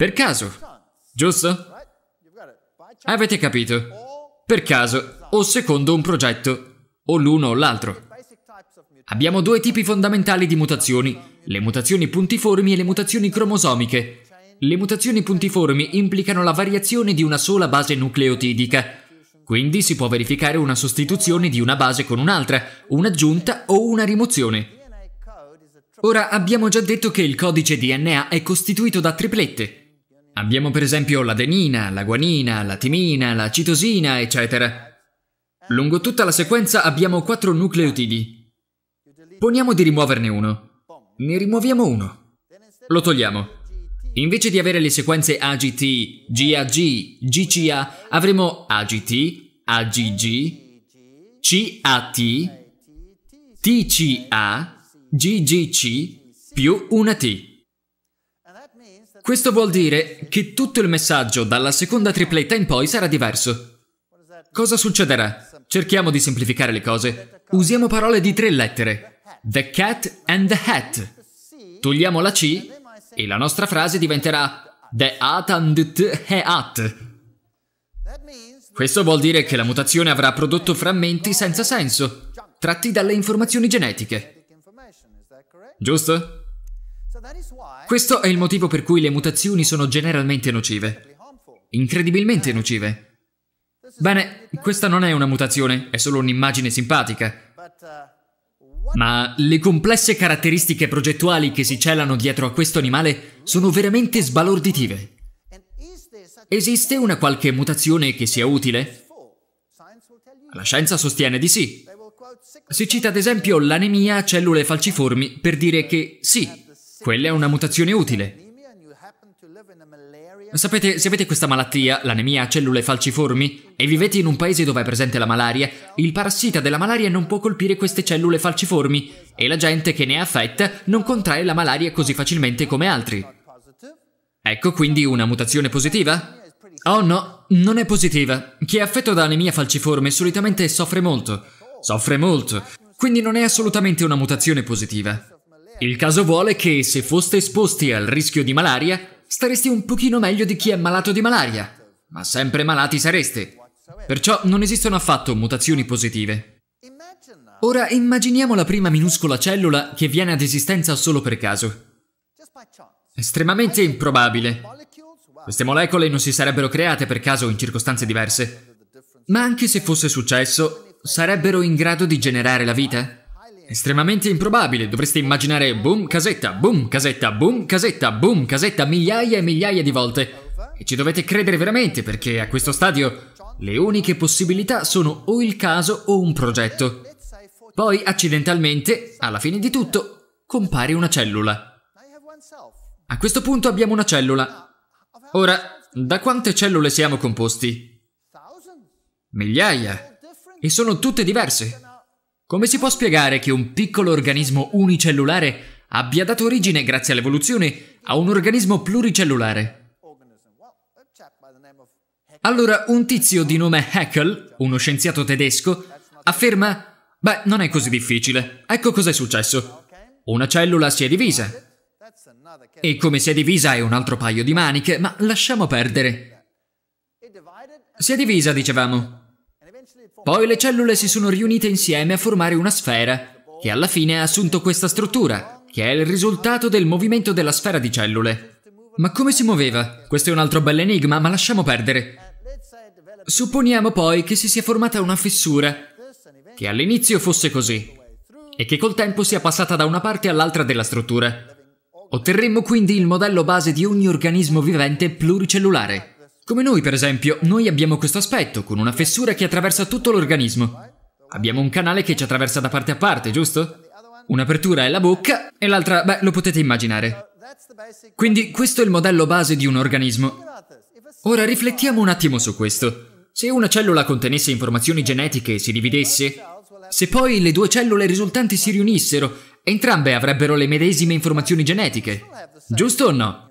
Per caso, giusto? Avete capito? Per caso, o secondo un progetto, o l'uno o l'altro. Abbiamo due tipi fondamentali di mutazioni, le mutazioni puntiformi e le mutazioni cromosomiche. Le mutazioni puntiformi implicano la variazione di una sola base nucleotidica, quindi si può verificare una sostituzione di una base con un'altra, un'aggiunta o una rimozione. Ora abbiamo già detto che il codice DNA è costituito da triplette, Abbiamo per esempio l'adenina, la guanina, la timina, la citosina, eccetera. Lungo tutta la sequenza abbiamo quattro nucleotidi. Poniamo di rimuoverne uno. Ne rimuoviamo uno. Lo togliamo. Invece di avere le sequenze AGT, GAG, GCA, avremo AGT, AGG, CAT, TCA, GGC più una T. Questo vuol dire che tutto il messaggio dalla seconda tripletta in poi sarà diverso. Cosa succederà? Cerchiamo di semplificare le cose. Usiamo parole di tre lettere. The cat and the hat. Togliamo la C e la nostra frase diventerà The hat and the hat. Questo vuol dire che la mutazione avrà prodotto frammenti senza senso, tratti dalle informazioni genetiche. Giusto? Questo è il motivo per cui le mutazioni sono generalmente nocive. Incredibilmente nocive. Bene, questa non è una mutazione, è solo un'immagine simpatica. Ma le complesse caratteristiche progettuali che si celano dietro a questo animale sono veramente sbalorditive. Esiste una qualche mutazione che sia utile? La scienza sostiene di sì. Si cita ad esempio l'anemia a cellule falciformi per dire che sì, quella è una mutazione utile. Sapete, se avete questa malattia, l'anemia a cellule falciformi, e vivete in un paese dove è presente la malaria, il parassita della malaria non può colpire queste cellule falciformi e la gente che ne è affetta non contrae la malaria così facilmente come altri. Ecco quindi una mutazione positiva? Oh no, non è positiva. Chi è affetto da anemia falciforme solitamente soffre molto. Soffre molto. Quindi non è assolutamente una mutazione positiva. Il caso vuole che se foste esposti al rischio di malaria, stareste un pochino meglio di chi è malato di malaria, ma sempre malati sareste. Perciò non esistono affatto mutazioni positive. Ora immaginiamo la prima minuscola cellula che viene ad esistenza solo per caso. Estremamente improbabile. Queste molecole non si sarebbero create per caso in circostanze diverse. Ma anche se fosse successo, sarebbero in grado di generare la vita? Estremamente improbabile, dovreste immaginare boom, casetta, boom, casetta, boom, casetta, boom, casetta migliaia e migliaia di volte. E ci dovete credere veramente perché a questo stadio le uniche possibilità sono o il caso o un progetto. Poi accidentalmente, alla fine di tutto, compare una cellula. A questo punto abbiamo una cellula. Ora, da quante cellule siamo composti? Migliaia. E sono tutte diverse. Come si può spiegare che un piccolo organismo unicellulare abbia dato origine, grazie all'evoluzione, a un organismo pluricellulare? Allora, un tizio di nome Haeckel, uno scienziato tedesco, afferma «Beh, non è così difficile. Ecco cos'è successo. Una cellula si è divisa. E come si è divisa è un altro paio di maniche, ma lasciamo perdere. Si è divisa, dicevamo. Poi le cellule si sono riunite insieme a formare una sfera, che alla fine ha assunto questa struttura, che è il risultato del movimento della sfera di cellule. Ma come si muoveva? Questo è un altro bel enigma, ma lasciamo perdere. Supponiamo poi che si sia formata una fessura, che all'inizio fosse così, e che col tempo sia passata da una parte all'altra della struttura. Otterremmo quindi il modello base di ogni organismo vivente pluricellulare. Come noi, per esempio, noi abbiamo questo aspetto, con una fessura che attraversa tutto l'organismo. Abbiamo un canale che ci attraversa da parte a parte, giusto? Un'apertura è la bocca e l'altra, beh, lo potete immaginare. Quindi questo è il modello base di un organismo. Ora riflettiamo un attimo su questo. Se una cellula contenesse informazioni genetiche e si dividesse, se poi le due cellule risultanti si riunissero, entrambe avrebbero le medesime informazioni genetiche. Giusto o no?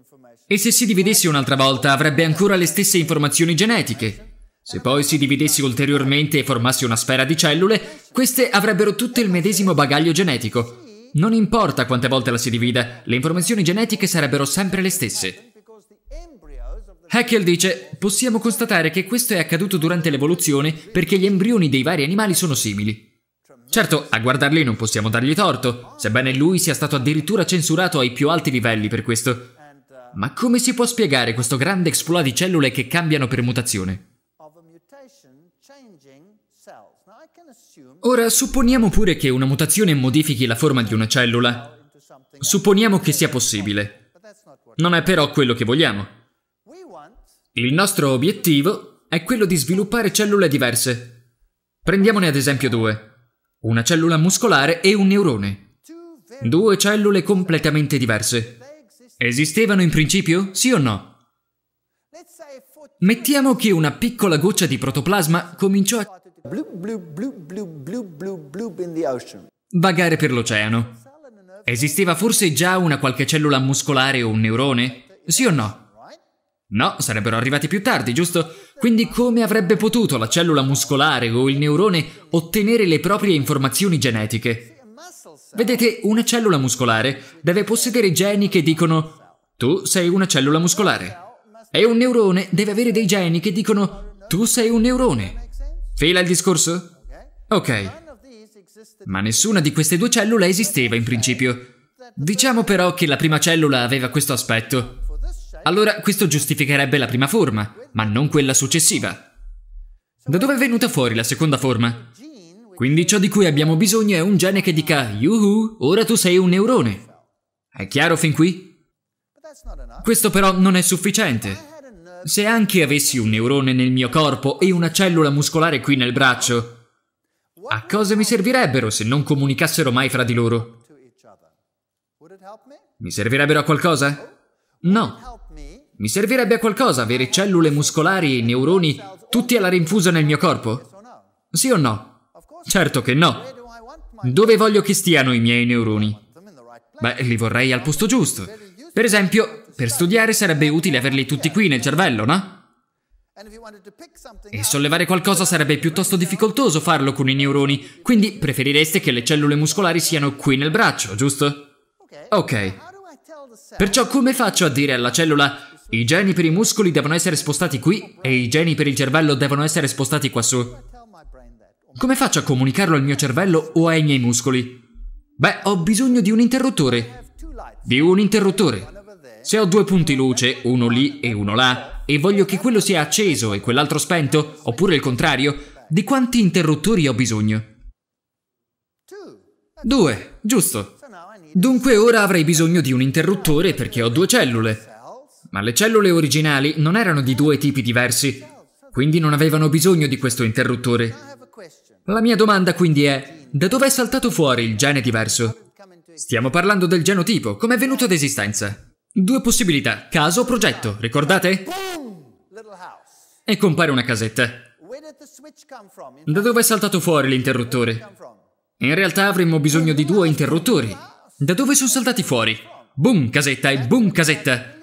E se si dividesse un'altra volta avrebbe ancora le stesse informazioni genetiche. Se poi si dividesse ulteriormente e formasse una sfera di cellule, queste avrebbero tutto il medesimo bagaglio genetico. Non importa quante volte la si divida, le informazioni genetiche sarebbero sempre le stesse. Haeckel dice, possiamo constatare che questo è accaduto durante l'evoluzione perché gli embrioni dei vari animali sono simili. Certo, a guardarli non possiamo dargli torto, sebbene lui sia stato addirittura censurato ai più alti livelli per questo. Ma come si può spiegare questo grande exploit di cellule che cambiano per mutazione? Ora, supponiamo pure che una mutazione modifichi la forma di una cellula. Supponiamo che sia possibile. Non è però quello che vogliamo. Il nostro obiettivo è quello di sviluppare cellule diverse. Prendiamone ad esempio due. Una cellula muscolare e un neurone. Due cellule completamente diverse. Esistevano in principio? Sì o no? Mettiamo che una piccola goccia di protoplasma cominciò a vagare per l'oceano. Esisteva forse già una qualche cellula muscolare o un neurone? Sì o no? No, sarebbero arrivati più tardi, giusto? Quindi come avrebbe potuto la cellula muscolare o il neurone ottenere le proprie informazioni genetiche? Vedete, una cellula muscolare deve possedere geni che dicono tu sei una cellula muscolare. E un neurone deve avere dei geni che dicono tu sei un neurone. Fila il discorso? Ok. Ma nessuna di queste due cellule esisteva in principio. Diciamo però che la prima cellula aveva questo aspetto. Allora questo giustificherebbe la prima forma, ma non quella successiva. Da dove è venuta fuori la seconda forma? Quindi ciò di cui abbiamo bisogno è un gene che dica Yuhu, ora tu sei un neurone. È chiaro fin qui? Questo però non è sufficiente. Se anche avessi un neurone nel mio corpo e una cellula muscolare qui nel braccio, a cosa mi servirebbero se non comunicassero mai fra di loro? Mi servirebbero a qualcosa? No. Mi servirebbe a qualcosa avere cellule muscolari e neuroni tutti alla rinfusa nel mio corpo? Sì o no? Certo che no. Dove voglio che stiano i miei neuroni? Beh, li vorrei al posto giusto. Per esempio, per studiare sarebbe utile averli tutti qui nel cervello, no? E sollevare qualcosa sarebbe piuttosto difficoltoso farlo con i neuroni, quindi preferireste che le cellule muscolari siano qui nel braccio, giusto? Ok. Perciò come faccio a dire alla cellula i geni per i muscoli devono essere spostati qui e i geni per il cervello devono essere spostati quassù? Come faccio a comunicarlo al mio cervello o ai miei muscoli? Beh, ho bisogno di un interruttore. Di un interruttore. Se ho due punti luce, uno lì e uno là, e voglio che quello sia acceso e quell'altro spento, oppure il contrario, di quanti interruttori ho bisogno? Due, giusto. Dunque ora avrei bisogno di un interruttore perché ho due cellule. Ma le cellule originali non erano di due tipi diversi, quindi non avevano bisogno di questo interruttore. La mia domanda quindi è, da dove è saltato fuori il gene diverso? Stiamo parlando del genotipo, come è venuto ad esistenza? Due possibilità, caso o progetto, ricordate? E compare una casetta. Da dove è saltato fuori l'interruttore? In realtà avremmo bisogno di due interruttori. Da dove sono saltati fuori? Boom, casetta e boom, casetta.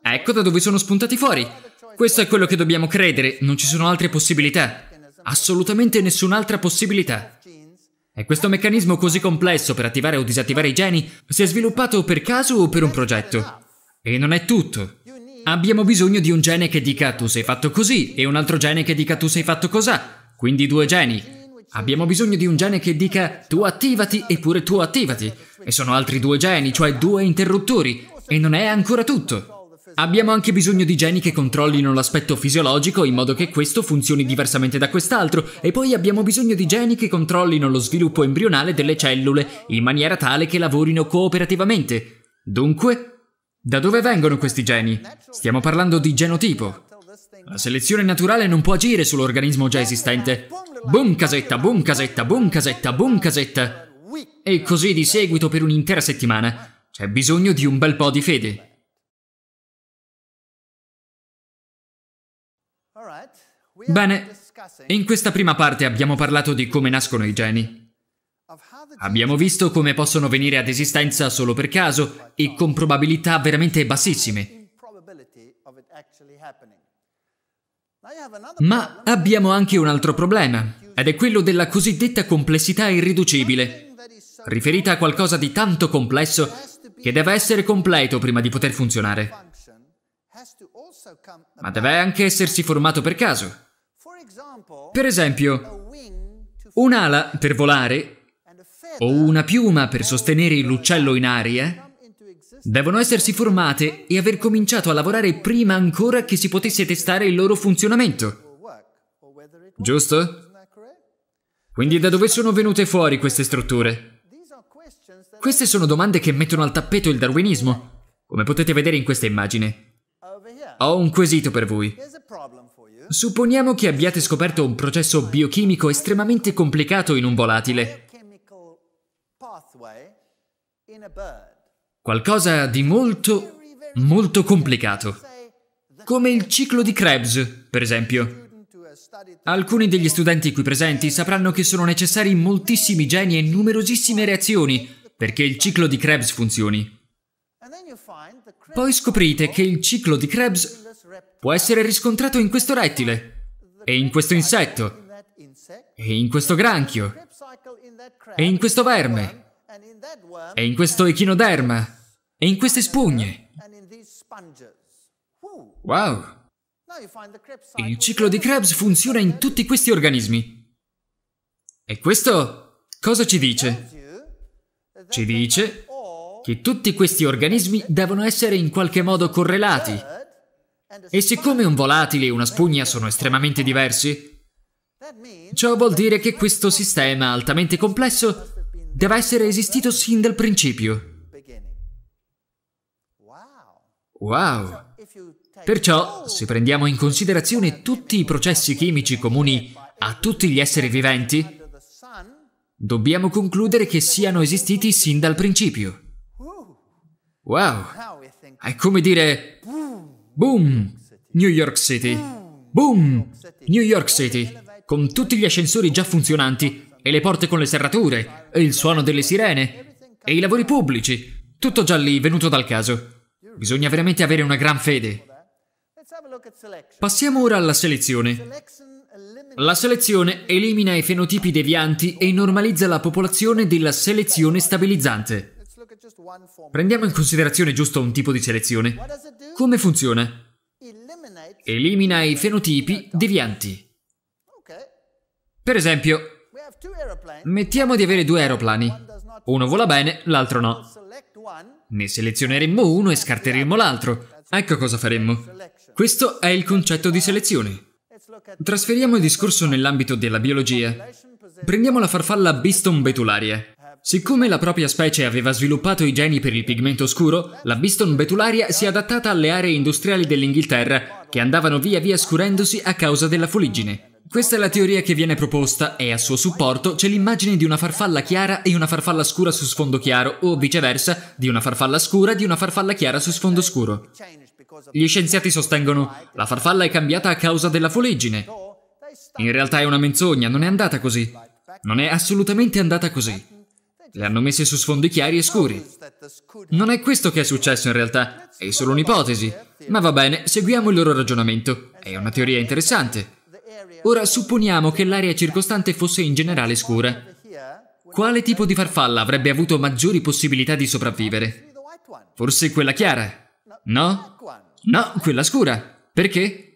Ecco da dove sono spuntati fuori. Questo è quello che dobbiamo credere, non ci sono altre possibilità assolutamente nessun'altra possibilità. E questo meccanismo così complesso per attivare o disattivare i geni si è sviluppato per caso o per un progetto. E non è tutto. Abbiamo bisogno di un gene che dica tu sei fatto così e un altro gene che dica tu sei fatto cos'ha, quindi due geni. Abbiamo bisogno di un gene che dica tu attivati eppure tu attivati. E sono altri due geni, cioè due interruttori. E non è ancora tutto. Abbiamo anche bisogno di geni che controllino l'aspetto fisiologico in modo che questo funzioni diversamente da quest'altro e poi abbiamo bisogno di geni che controllino lo sviluppo embrionale delle cellule in maniera tale che lavorino cooperativamente. Dunque, da dove vengono questi geni? Stiamo parlando di genotipo. La selezione naturale non può agire sull'organismo già esistente. Boom casetta, boom casetta, boom casetta, boom casetta. E così di seguito per un'intera settimana. C'è bisogno di un bel po' di fede. Bene, in questa prima parte abbiamo parlato di come nascono i geni. Abbiamo visto come possono venire ad esistenza solo per caso e con probabilità veramente bassissime. Ma abbiamo anche un altro problema, ed è quello della cosiddetta complessità irriducibile, riferita a qualcosa di tanto complesso che deve essere completo prima di poter funzionare. Ma deve anche essersi formato per caso. Per esempio, un'ala per volare o una piuma per sostenere l'uccello in aria devono essersi formate e aver cominciato a lavorare prima ancora che si potesse testare il loro funzionamento. Giusto? Quindi da dove sono venute fuori queste strutture? Queste sono domande che mettono al tappeto il darwinismo, come potete vedere in questa immagine. Ho un quesito per voi. Supponiamo che abbiate scoperto un processo biochimico estremamente complicato in un volatile. Qualcosa di molto, molto complicato. Come il ciclo di Krebs, per esempio. Alcuni degli studenti qui presenti sapranno che sono necessari moltissimi geni e numerosissime reazioni perché il ciclo di Krebs funzioni. Poi scoprite che il ciclo di Krebs può essere riscontrato in questo rettile, e in questo insetto, e in questo granchio, e in questo verme, e in questo echinoderma, e in queste spugne. Wow! Il ciclo di Krebs funziona in tutti questi organismi. E questo cosa ci dice? Ci dice che tutti questi organismi devono essere in qualche modo correlati e siccome un volatile e una spugna sono estremamente diversi, ciò vuol dire che questo sistema altamente complesso deve essere esistito sin dal principio. Wow! Perciò, se prendiamo in considerazione tutti i processi chimici comuni a tutti gli esseri viventi, dobbiamo concludere che siano esistiti sin dal principio. Wow! È come dire, Boom! New York City. Boom! New York City. Con tutti gli ascensori già funzionanti, e le porte con le serrature, e il suono delle sirene, e i lavori pubblici. Tutto già lì, venuto dal caso. Bisogna veramente avere una gran fede. Passiamo ora alla selezione. La selezione elimina i fenotipi devianti e normalizza la popolazione della selezione stabilizzante. Prendiamo in considerazione giusto un tipo di selezione. Come funziona? Elimina i fenotipi devianti. Per esempio, mettiamo di avere due aeroplani. Uno vola bene, l'altro no. Ne selezioneremmo uno e scarteremmo l'altro. Ecco cosa faremmo. Questo è il concetto di selezione. Trasferiamo il discorso nell'ambito della biologia. Prendiamo la farfalla Biston betularia. Siccome la propria specie aveva sviluppato i geni per il pigmento scuro, la Biston betularia si è adattata alle aree industriali dell'Inghilterra, che andavano via via scurendosi a causa della fuliggine. Questa è la teoria che viene proposta e a suo supporto c'è l'immagine di una farfalla chiara e una farfalla scura su sfondo chiaro o viceversa di una farfalla scura e di una farfalla chiara su sfondo scuro. Gli scienziati sostengono la farfalla è cambiata a causa della fuliggine. In realtà è una menzogna, non è andata così. Non è assolutamente andata così. Le hanno messe su sfondi chiari e scuri. Non è questo che è successo in realtà, è solo un'ipotesi. Ma va bene, seguiamo il loro ragionamento. È una teoria interessante. Ora supponiamo che l'area circostante fosse in generale scura. Quale tipo di farfalla avrebbe avuto maggiori possibilità di sopravvivere? Forse quella chiara? No? No, quella scura. Perché?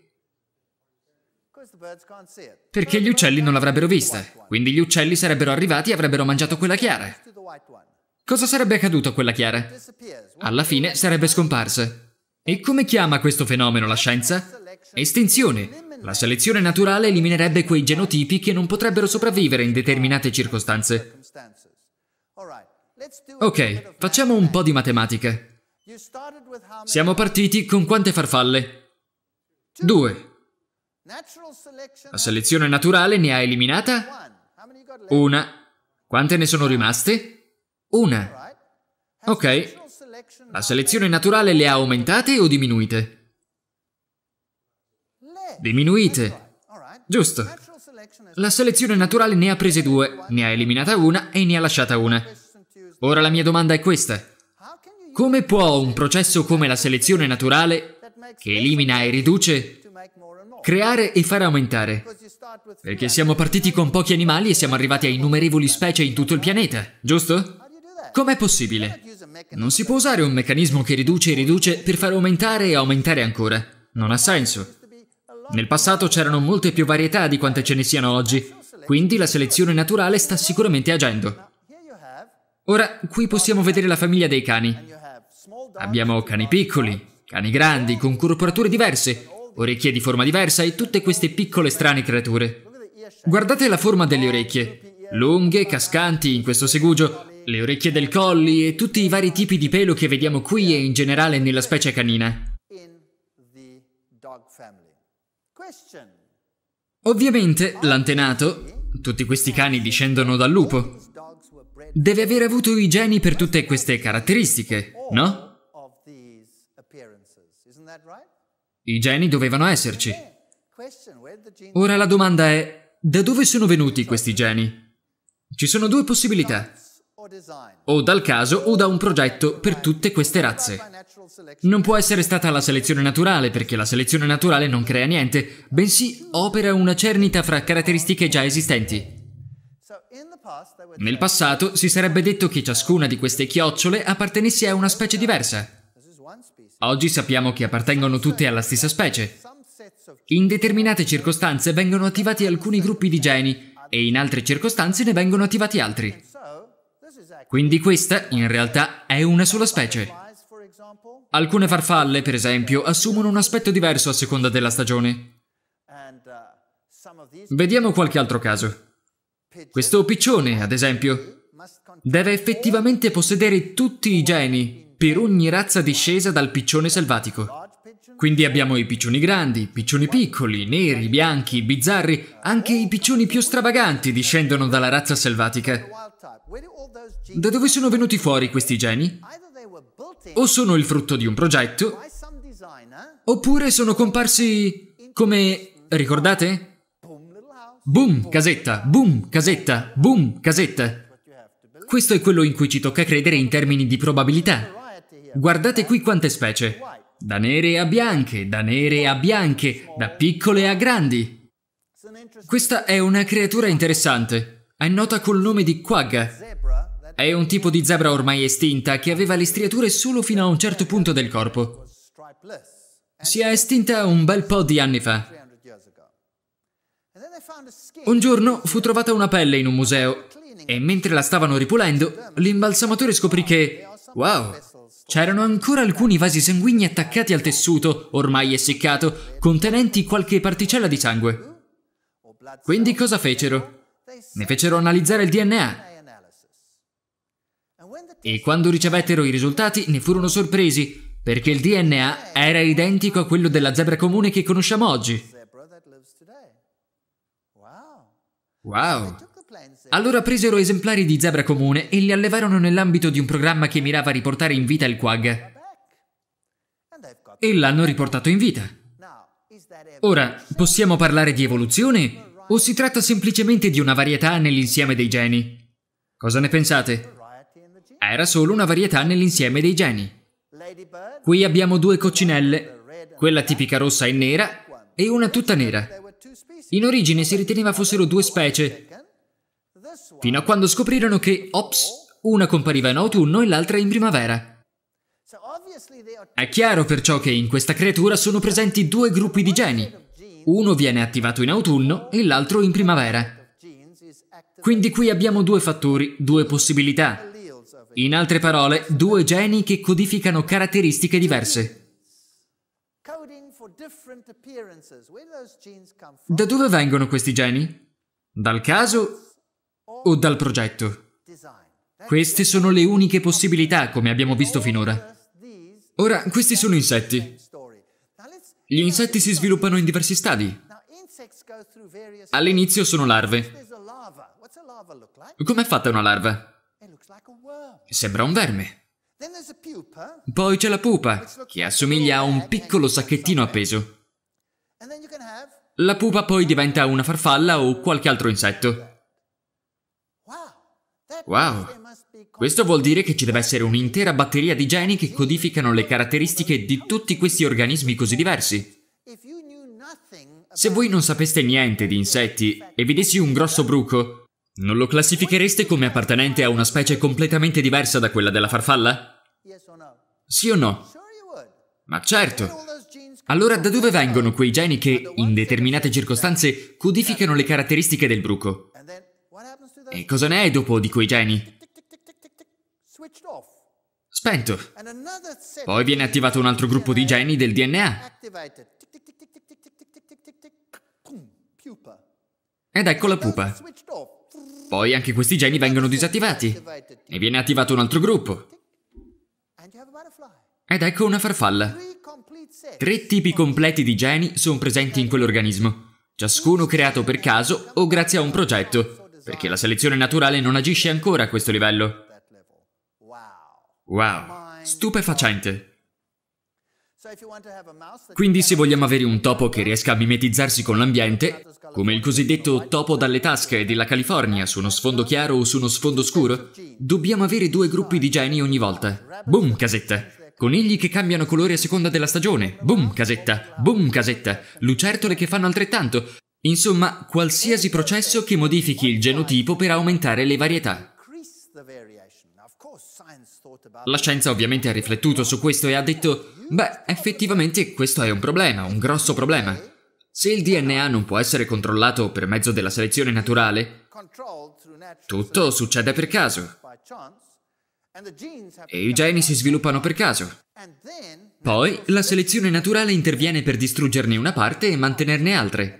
Perché gli uccelli non l'avrebbero vista, quindi gli uccelli sarebbero arrivati e avrebbero mangiato quella chiara. Cosa sarebbe accaduto a quella chiara? Alla fine sarebbe scomparsa. E come chiama questo fenomeno la scienza? Estinzione. La selezione naturale eliminerebbe quei genotipi che non potrebbero sopravvivere in determinate circostanze. Ok, facciamo un po' di matematica. Siamo partiti con quante farfalle? Due. La selezione naturale ne ha eliminata una. Quante ne sono rimaste? Una. Ok. La selezione naturale le ha aumentate o diminuite? Diminuite. Giusto. La selezione naturale ne ha prese due, ne ha eliminata una e ne ha lasciata una. Ora la mia domanda è questa. Come può un processo come la selezione naturale, che elimina e riduce, creare e far aumentare. Perché siamo partiti con pochi animali e siamo arrivati a innumerevoli specie in tutto il pianeta, giusto? Com'è possibile? Non si può usare un meccanismo che riduce e riduce per far aumentare e aumentare ancora. Non ha senso. Nel passato c'erano molte più varietà di quante ce ne siano oggi, quindi la selezione naturale sta sicuramente agendo. Ora, qui possiamo vedere la famiglia dei cani. Abbiamo cani piccoli, cani grandi, con corporature diverse, orecchie di forma diversa e tutte queste piccole strane creature. Guardate la forma delle orecchie, lunghe, cascanti in questo segugio, le orecchie del colli e tutti i vari tipi di pelo che vediamo qui e in generale nella specie canina. Ovviamente l'antenato, tutti questi cani discendono dal lupo, deve aver avuto i geni per tutte queste caratteristiche, no? I geni dovevano esserci. Ora la domanda è, da dove sono venuti questi geni? Ci sono due possibilità. O dal caso o da un progetto per tutte queste razze. Non può essere stata la selezione naturale, perché la selezione naturale non crea niente, bensì opera una cernita fra caratteristiche già esistenti. Nel passato si sarebbe detto che ciascuna di queste chiocciole appartenesse a una specie diversa. Oggi sappiamo che appartengono tutte alla stessa specie. In determinate circostanze vengono attivati alcuni gruppi di geni e in altre circostanze ne vengono attivati altri. Quindi questa, in realtà, è una sola specie. Alcune farfalle, per esempio, assumono un aspetto diverso a seconda della stagione. Vediamo qualche altro caso. Questo piccione, ad esempio, deve effettivamente possedere tutti i geni per ogni razza discesa dal piccione selvatico. Quindi abbiamo i piccioni grandi, piccioni piccoli, neri, bianchi, bizzarri, anche i piccioni più stravaganti discendono dalla razza selvatica. Da dove sono venuti fuori questi geni? O sono il frutto di un progetto, oppure sono comparsi come... ricordate? Boom, casetta, boom, casetta, boom, casetta. Questo è quello in cui ci tocca credere in termini di probabilità. Guardate qui quante specie. Da nere a bianche, da nere a bianche, da piccole a grandi. Questa è una creatura interessante. È nota col nome di quagga. È un tipo di zebra ormai estinta che aveva le striature solo fino a un certo punto del corpo. Si è estinta un bel po' di anni fa. Un giorno fu trovata una pelle in un museo e mentre la stavano ripulendo, l'imbalsamatore scoprì che, wow, C'erano ancora alcuni vasi sanguigni attaccati al tessuto, ormai essiccato, contenenti qualche particella di sangue. Quindi cosa fecero? Ne fecero analizzare il DNA. E quando ricevettero i risultati ne furono sorpresi, perché il DNA era identico a quello della zebra comune che conosciamo oggi. Wow! Allora presero esemplari di zebra comune e li allevarono nell'ambito di un programma che mirava a riportare in vita il quag. E l'hanno riportato in vita. Ora, possiamo parlare di evoluzione o si tratta semplicemente di una varietà nell'insieme dei geni? Cosa ne pensate? Era solo una varietà nell'insieme dei geni. Qui abbiamo due coccinelle, quella tipica rossa e nera e una tutta nera. In origine si riteneva fossero due specie, fino a quando scoprirono che, ops, una compariva in autunno e l'altra in primavera. È chiaro perciò che in questa creatura sono presenti due gruppi di geni. Uno viene attivato in autunno e l'altro in primavera. Quindi qui abbiamo due fattori, due possibilità. In altre parole, due geni che codificano caratteristiche diverse. Da dove vengono questi geni? Dal caso o dal progetto. Queste sono le uniche possibilità, come abbiamo visto finora. Ora, questi sono insetti. Gli insetti si sviluppano in diversi stadi. All'inizio sono larve. Com'è fatta una larva? Sembra un verme. Poi c'è la pupa, che assomiglia a un piccolo sacchettino appeso. La pupa poi diventa una farfalla o qualche altro insetto. Wow! Questo vuol dire che ci deve essere un'intera batteria di geni che codificano le caratteristiche di tutti questi organismi così diversi. Se voi non sapeste niente di insetti e vedessi un grosso bruco, non lo classifichereste come appartenente a una specie completamente diversa da quella della farfalla? Sì o no? Ma certo! Allora da dove vengono quei geni che, in determinate circostanze, codificano le caratteristiche del bruco? E cosa ne è dopo di quei geni? Spento. Poi viene attivato un altro gruppo di geni del DNA. Ed ecco la pupa. Poi anche questi geni vengono disattivati. E viene attivato un altro gruppo. Ed ecco una farfalla. Tre tipi completi di geni sono presenti in quell'organismo, ciascuno creato per caso o grazie a un progetto perché la selezione naturale non agisce ancora a questo livello. Wow, stupefacente. Quindi se vogliamo avere un topo che riesca a mimetizzarsi con l'ambiente, come il cosiddetto topo dalle tasche della California su uno sfondo chiaro o su uno sfondo scuro, dobbiamo avere due gruppi di geni ogni volta. Boom, casetta. Conigli che cambiano colore a seconda della stagione. Boom, casetta. Boom, casetta. Lucertole che fanno altrettanto. Insomma, qualsiasi processo che modifichi il genotipo per aumentare le varietà. La scienza ovviamente ha riflettuto su questo e ha detto, beh, effettivamente questo è un problema, un grosso problema. Se il DNA non può essere controllato per mezzo della selezione naturale, tutto succede per caso. E i geni si sviluppano per caso. Poi la selezione naturale interviene per distruggerne una parte e mantenerne altre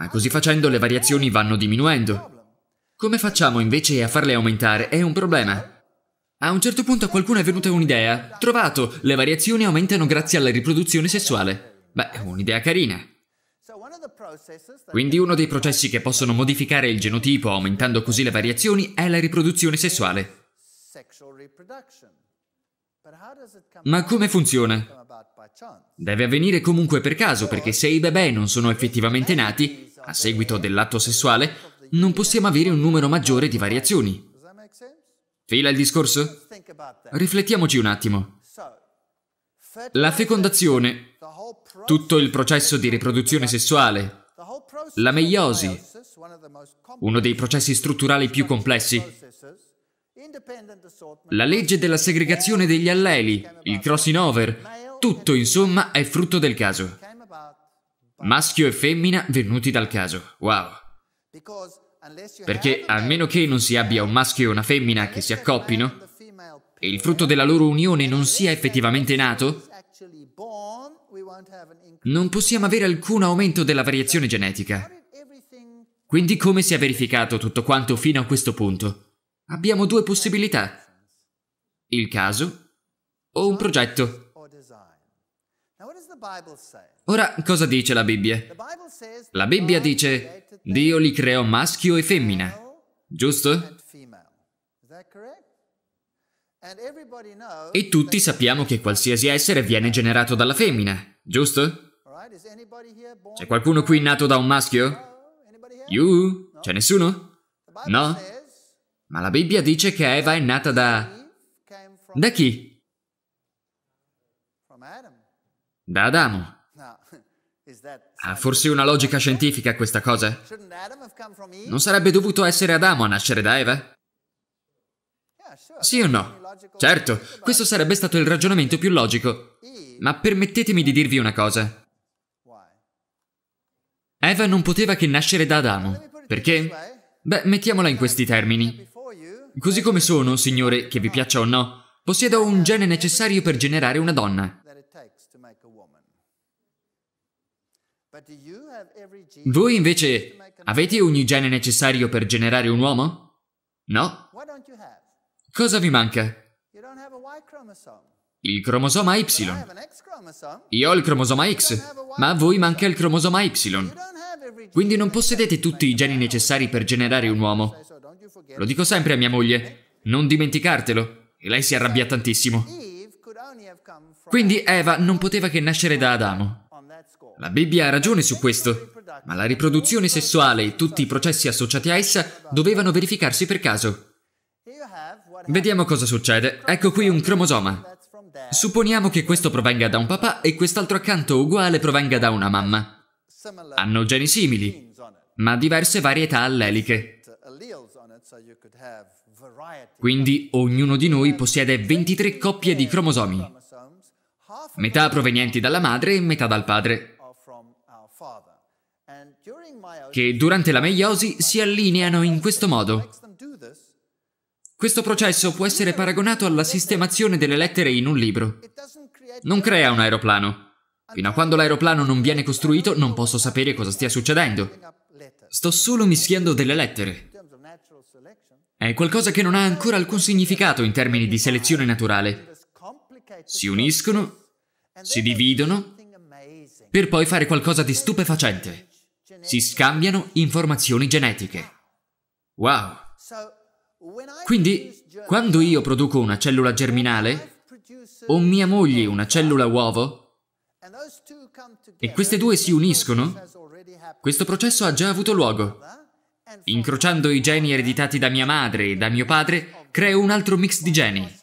ma così facendo le variazioni vanno diminuendo. Come facciamo invece a farle aumentare? È un problema. A un certo punto a qualcuno è venuta un'idea. Trovato! Le variazioni aumentano grazie alla riproduzione sessuale. Beh, un'idea carina. Quindi uno dei processi che possono modificare il genotipo aumentando così le variazioni è la riproduzione sessuale. Ma come funziona? Deve avvenire comunque per caso, perché se i bebè non sono effettivamente nati, a seguito dell'atto sessuale, non possiamo avere un numero maggiore di variazioni. Fila il discorso? Riflettiamoci un attimo. La fecondazione, tutto il processo di riproduzione sessuale, la meiosi, uno dei processi strutturali più complessi, la legge della segregazione degli alleli, il crossing over, tutto insomma è frutto del caso maschio e femmina venuti dal caso. Wow. Perché a meno che non si abbia un maschio e una femmina che si accoppino, e il frutto della loro unione non sia effettivamente nato, non possiamo avere alcun aumento della variazione genetica. Quindi come si è verificato tutto quanto fino a questo punto? Abbiamo due possibilità. Il caso o un progetto. Ora, cosa dice la Bibbia? La Bibbia dice, Dio li creò maschio e femmina, giusto? E tutti sappiamo che qualsiasi essere viene generato dalla femmina, giusto? C'è qualcuno qui nato da un maschio? You? C'è nessuno? No? Ma la Bibbia dice che Eva è nata da... Da chi? Da Adamo. Ha eh, forse una logica scientifica questa cosa? Non sarebbe dovuto essere Adamo a nascere da Eva? Sì o no? Certo, questo sarebbe stato il ragionamento più logico. Ma permettetemi di dirvi una cosa. Eva non poteva che nascere da Adamo. Perché? Beh, mettiamola in questi termini. Così come sono, signore, che vi piaccia o no, possiedo un gene necessario per generare una donna. Voi invece avete ogni gene necessario per generare un uomo? No. Cosa vi manca? Il cromosoma Y. Io ho il cromosoma X, ma a voi manca il cromosoma Y. Quindi non possedete tutti i geni necessari per generare un uomo. Lo dico sempre a mia moglie, non dimenticartelo. E lei si arrabbia tantissimo. Quindi Eva non poteva che nascere da Adamo. La Bibbia ha ragione su questo, ma la riproduzione sessuale e tutti i processi associati a essa dovevano verificarsi per caso. Vediamo cosa succede. Ecco qui un cromosoma. Supponiamo che questo provenga da un papà e quest'altro accanto uguale provenga da una mamma. Hanno geni simili, ma diverse varietà alleliche. Quindi ognuno di noi possiede 23 coppie di cromosomi, metà provenienti dalla madre e metà dal padre che durante la meiosi si allineano in questo modo. Questo processo può essere paragonato alla sistemazione delle lettere in un libro. Non crea un aeroplano. Fino a quando l'aeroplano non viene costruito non posso sapere cosa stia succedendo. Sto solo mischiando delle lettere. È qualcosa che non ha ancora alcun significato in termini di selezione naturale. Si uniscono, si dividono, per poi fare qualcosa di stupefacente si scambiano informazioni genetiche. Wow! Quindi, quando io produco una cellula germinale, o mia moglie una cellula uovo, e queste due si uniscono, questo processo ha già avuto luogo. Incrociando i geni ereditati da mia madre e da mio padre, creo un altro mix di geni.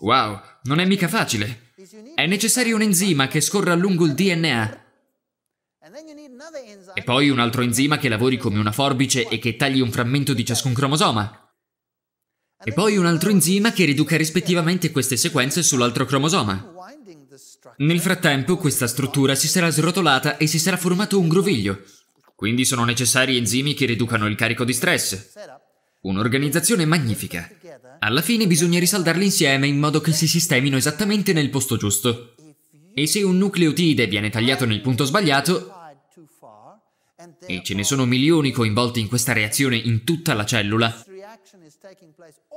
Wow, non è mica facile. È necessario un enzima che scorra lungo il DNA e poi un altro enzima che lavori come una forbice e che tagli un frammento di ciascun cromosoma. E poi un altro enzima che riduca rispettivamente queste sequenze sull'altro cromosoma. Nel frattempo questa struttura si sarà srotolata e si sarà formato un groviglio. Quindi sono necessari enzimi che riducano il carico di stress. Un'organizzazione magnifica. Alla fine bisogna risaldarli insieme in modo che si sistemino esattamente nel posto giusto. E se un nucleotide viene tagliato nel punto sbagliato, e ce ne sono milioni coinvolti in questa reazione in tutta la cellula.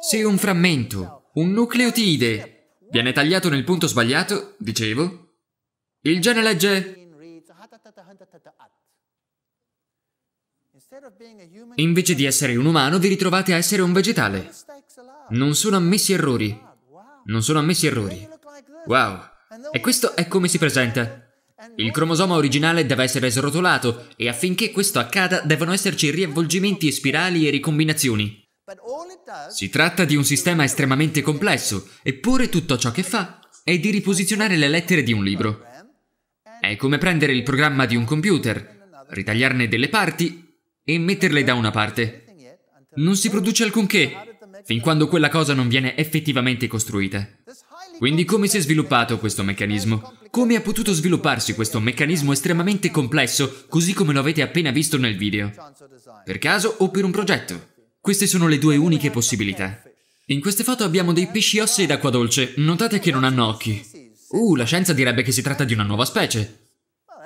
Se un frammento, un nucleotide, viene tagliato nel punto sbagliato, dicevo, il gene legge... Invece di essere un umano, vi ritrovate a essere un vegetale. Non sono ammessi errori. Non sono ammessi errori. Wow. E questo è come si presenta. Il cromosoma originale deve essere srotolato e affinché questo accada devono esserci riavvolgimenti e spirali e ricombinazioni. Si tratta di un sistema estremamente complesso, eppure tutto ciò che fa è di riposizionare le lettere di un libro. È come prendere il programma di un computer, ritagliarne delle parti e metterle da una parte. Non si produce alcunché, fin quando quella cosa non viene effettivamente costruita. Quindi come si è sviluppato questo meccanismo? Come ha potuto svilupparsi questo meccanismo estremamente complesso, così come lo avete appena visto nel video? Per caso o per un progetto? Queste sono le due uniche possibilità. In queste foto abbiamo dei pesci ossei d'acqua dolce, notate che non hanno occhi. Uh, la scienza direbbe che si tratta di una nuova specie.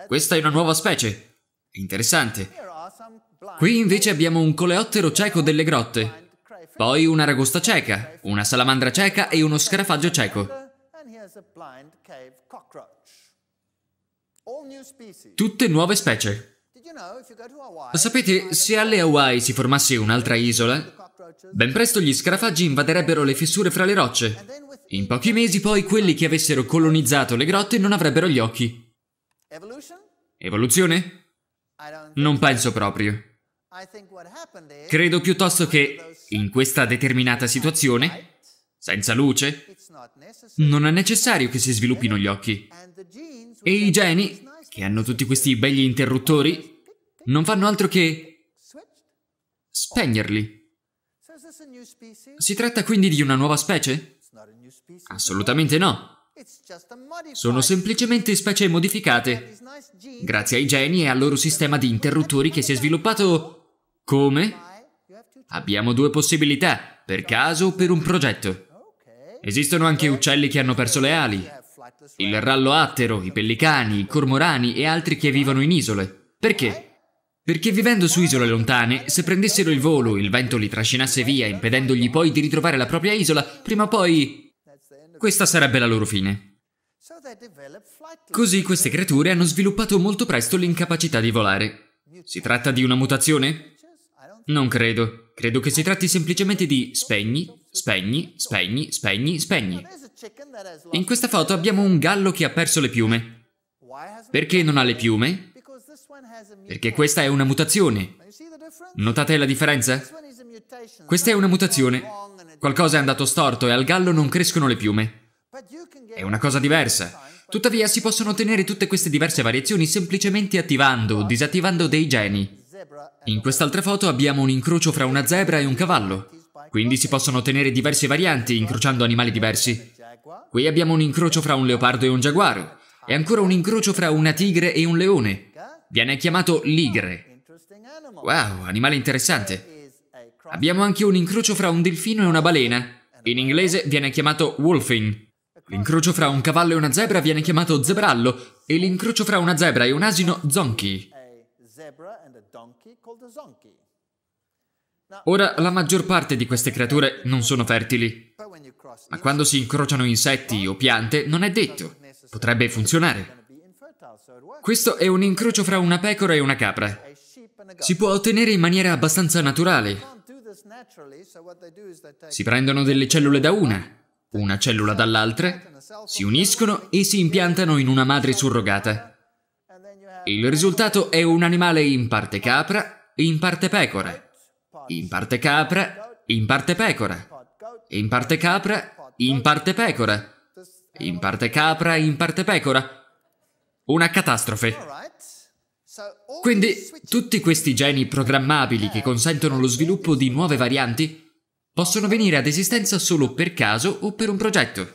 Questa è una nuova specie. Interessante. Qui invece abbiamo un coleottero cieco delle grotte, poi una ragosta cieca, una salamandra cieca e uno scarafaggio cieco as a blind cave cockroach. All new species. Tutte nuove specie. Lo sapete, se alle Hawaii si formasse un'altra isola, ben presto gli scarafaggi invaderebbero le fessure fra le rocce. In pochi mesi poi quelli che avessero colonizzato le grotte non avrebbero gli occhi. Evoluzione? Non penso proprio. Credo piuttosto che, in questa determinata situazione, senza luce, non è necessario che si sviluppino gli occhi. E i geni, che hanno tutti questi begli interruttori, non fanno altro che spegnerli. Si tratta quindi di una nuova specie? Assolutamente no. Sono semplicemente specie modificate, grazie ai geni e al loro sistema di interruttori che si è sviluppato... come? Abbiamo due possibilità, per caso o per un progetto. Esistono anche uccelli che hanno perso le ali, il rallo attero, i pellicani, i cormorani e altri che vivono in isole. Perché? Perché vivendo su isole lontane, se prendessero il volo, il vento li trascinasse via, impedendogli poi di ritrovare la propria isola, prima o poi... Questa sarebbe la loro fine. Così queste creature hanno sviluppato molto presto l'incapacità di volare. Si tratta di una mutazione? Non credo. Credo che si tratti semplicemente di spegni, Spegni, spegni, spegni, spegni. In questa foto abbiamo un gallo che ha perso le piume. Perché non ha le piume? Perché questa è una mutazione. Notate la differenza? Questa è una mutazione. Qualcosa è andato storto e al gallo non crescono le piume. È una cosa diversa. Tuttavia si possono ottenere tutte queste diverse variazioni semplicemente attivando o disattivando dei geni. In quest'altra foto abbiamo un incrocio fra una zebra e un cavallo. Quindi si possono ottenere diverse varianti incrociando animali diversi. Qui abbiamo un incrocio fra un leopardo e un giaguaro, e ancora un incrocio fra una tigre e un leone. Viene chiamato ligre. Wow, animale interessante. Abbiamo anche un incrocio fra un delfino e una balena. In inglese viene chiamato wolfing. L'incrocio fra un cavallo e una zebra viene chiamato zebrallo e l'incrocio fra una zebra e un asino zonchi. Ora, la maggior parte di queste creature non sono fertili, ma quando si incrociano insetti o piante non è detto, potrebbe funzionare. Questo è un incrocio fra una pecora e una capra. Si può ottenere in maniera abbastanza naturale. Si prendono delle cellule da una, una cellula dall'altra, si uniscono e si impiantano in una madre surrogata. Il risultato è un animale in parte capra e in parte pecora in parte capra, in parte pecora, in parte capra, in parte pecora, in parte capra, in parte pecora. Una catastrofe. Quindi tutti questi geni programmabili che consentono lo sviluppo di nuove varianti possono venire ad esistenza solo per caso o per un progetto.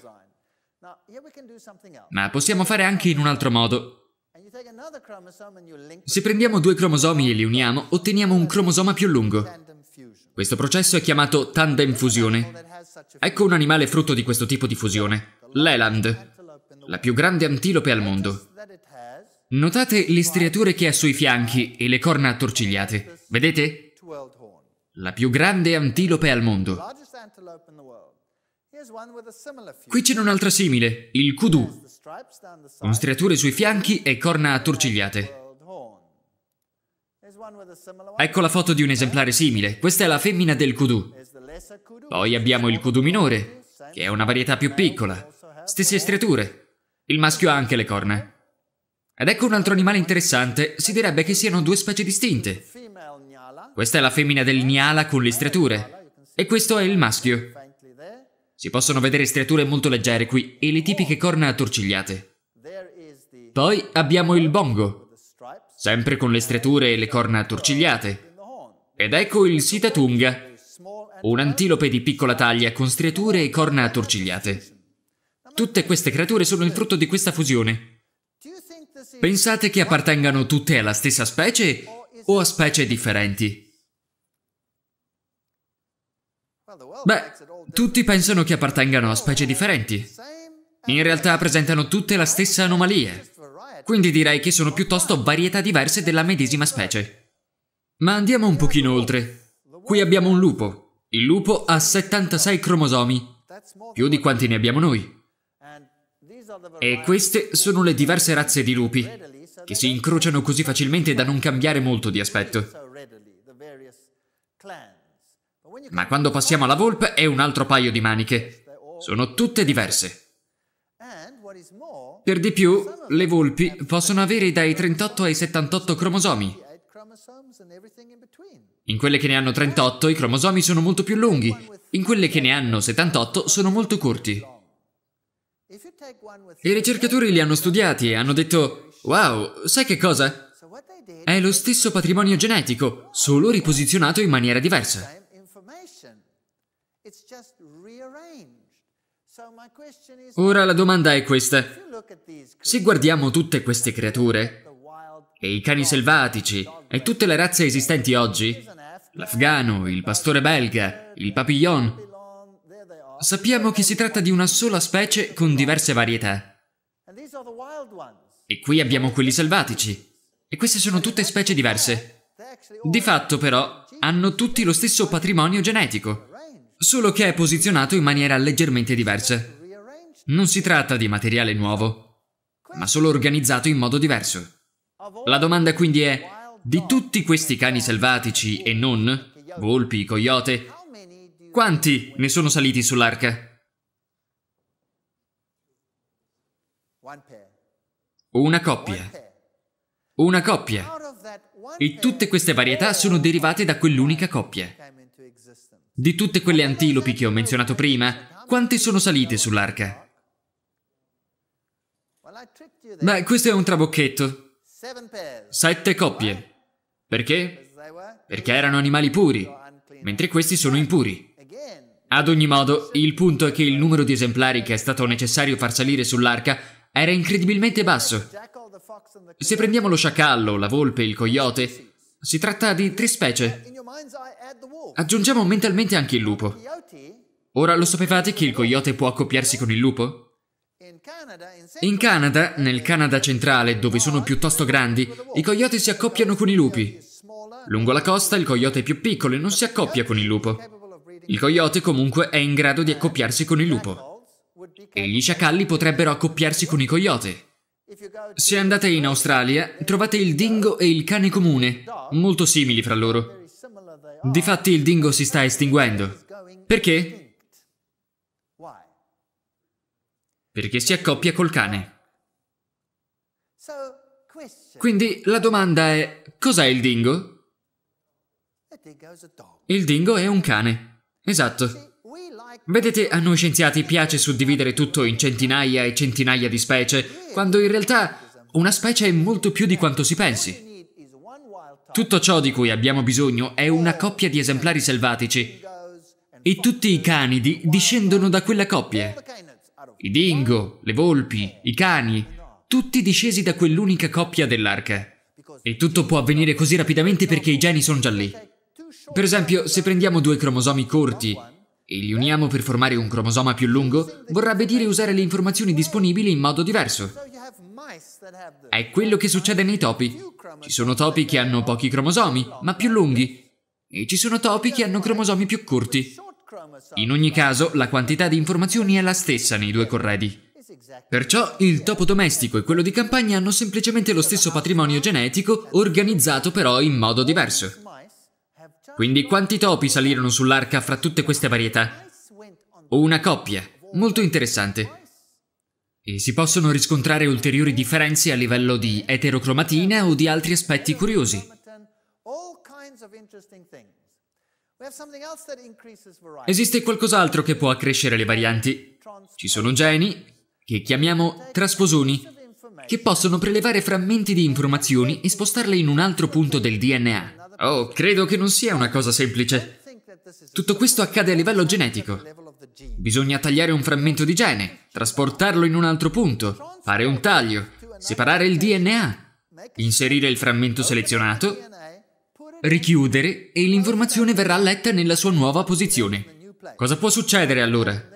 Ma possiamo fare anche in un altro modo. Se prendiamo due cromosomi e li uniamo, otteniamo un cromosoma più lungo. Questo processo è chiamato tandem fusione. Ecco un animale frutto di questo tipo di fusione, l'eland, la più grande antilope al mondo. Notate le striature che ha sui fianchi e le corna attorcigliate. Vedete? La più grande antilope al mondo. Qui c'è un'altra simile, il kudu, con striature sui fianchi e corna attorcigliate. Ecco la foto di un esemplare simile. Questa è la femmina del kudu. Poi abbiamo il kudu minore, che è una varietà più piccola. Stesse striature. Il maschio ha anche le corna. Ed ecco un altro animale interessante. Si direbbe che siano due specie distinte. Questa è la femmina del Nyala con le striature. E questo è il maschio. Si possono vedere striature molto leggere qui e le tipiche corna attorcigliate. Poi abbiamo il bongo, sempre con le striature e le corna attorcigliate. Ed ecco il Sitatunga, un antilope di piccola taglia con striature e corna attorcigliate. Tutte queste creature sono il frutto di questa fusione. Pensate che appartengano tutte alla stessa specie o a specie differenti? Beh, tutti pensano che appartengano a specie differenti. In realtà presentano tutte la stessa anomalia quindi direi che sono piuttosto varietà diverse della medesima specie. Ma andiamo un pochino oltre. Qui abbiamo un lupo. Il lupo ha 76 cromosomi, più di quanti ne abbiamo noi. E queste sono le diverse razze di lupi, che si incrociano così facilmente da non cambiare molto di aspetto. Ma quando passiamo alla volpe è un altro paio di maniche. Sono tutte diverse. Per di più, le volpi possono avere dai 38 ai 78 cromosomi. In quelle che ne hanno 38 i cromosomi sono molto più lunghi, in quelle che ne hanno 78 sono molto corti. I ricercatori li hanno studiati e hanno detto, wow, sai che cosa? È lo stesso patrimonio genetico, solo riposizionato in maniera diversa. Ora la domanda è questa. Se guardiamo tutte queste creature, e i cani selvatici, e tutte le razze esistenti oggi, l'afgano, il pastore belga, il papillon, sappiamo che si tratta di una sola specie con diverse varietà. E qui abbiamo quelli selvatici. E queste sono tutte specie diverse. Di fatto, però, hanno tutti lo stesso patrimonio genetico, solo che è posizionato in maniera leggermente diversa. Non si tratta di materiale nuovo, ma solo organizzato in modo diverso. La domanda quindi è, di tutti questi cani selvatici e non, volpi, coyote, quanti ne sono saliti sull'arca? Una coppia. Una coppia. E tutte queste varietà sono derivate da quell'unica coppia. Di tutte quelle antilopi che ho menzionato prima, quante sono salite sull'arca? Beh, questo è un trabocchetto. Sette coppie. Perché? Perché erano animali puri, mentre questi sono impuri. Ad ogni modo, il punto è che il numero di esemplari che è stato necessario far salire sull'arca era incredibilmente basso. Se prendiamo lo sciacallo, la volpe, il coyote, si tratta di tre specie. Aggiungiamo mentalmente anche il lupo. Ora lo sapevate che il coyote può accoppiarsi con il lupo? In Canada, nel Canada centrale, dove sono piuttosto grandi, i coyote si accoppiano con i lupi. Lungo la costa il coyote è più piccolo e non si accoppia con il lupo. Il coyote comunque è in grado di accoppiarsi con il lupo. E gli sciacalli potrebbero accoppiarsi con i coyote. Se andate in Australia, trovate il dingo e il cane comune, molto simili fra loro. Difatti il dingo si sta estinguendo. Perché? perché si accoppia col cane. Quindi la domanda è, cos'è il dingo? Il dingo è un cane. Esatto. Vedete, a noi scienziati piace suddividere tutto in centinaia e centinaia di specie, quando in realtà una specie è molto più di quanto si pensi. Tutto ciò di cui abbiamo bisogno è una coppia di esemplari selvatici e tutti i canidi discendono da quella coppia i dingo, le volpi, i cani, tutti discesi da quell'unica coppia dell'arca. E tutto può avvenire così rapidamente perché i geni sono già lì. Per esempio, se prendiamo due cromosomi corti e li uniamo per formare un cromosoma più lungo, vorrebbe dire usare le informazioni disponibili in modo diverso. È quello che succede nei topi. Ci sono topi che hanno pochi cromosomi, ma più lunghi, e ci sono topi che hanno cromosomi più corti, in ogni caso, la quantità di informazioni è la stessa nei due corredi. Perciò il topo domestico e quello di campagna hanno semplicemente lo stesso patrimonio genetico, organizzato però in modo diverso. Quindi quanti topi salirono sull'arca fra tutte queste varietà? Una coppia, molto interessante. E si possono riscontrare ulteriori differenze a livello di eterocromatina o di altri aspetti curiosi. Esiste qualcos'altro che può accrescere le varianti. Ci sono geni, che chiamiamo trasposoni, che possono prelevare frammenti di informazioni e spostarle in un altro punto del DNA. Oh, credo che non sia una cosa semplice. Tutto questo accade a livello genetico. Bisogna tagliare un frammento di gene, trasportarlo in un altro punto, fare un taglio, separare il DNA, inserire il frammento selezionato richiudere e l'informazione verrà letta nella sua nuova posizione. Cosa può succedere allora?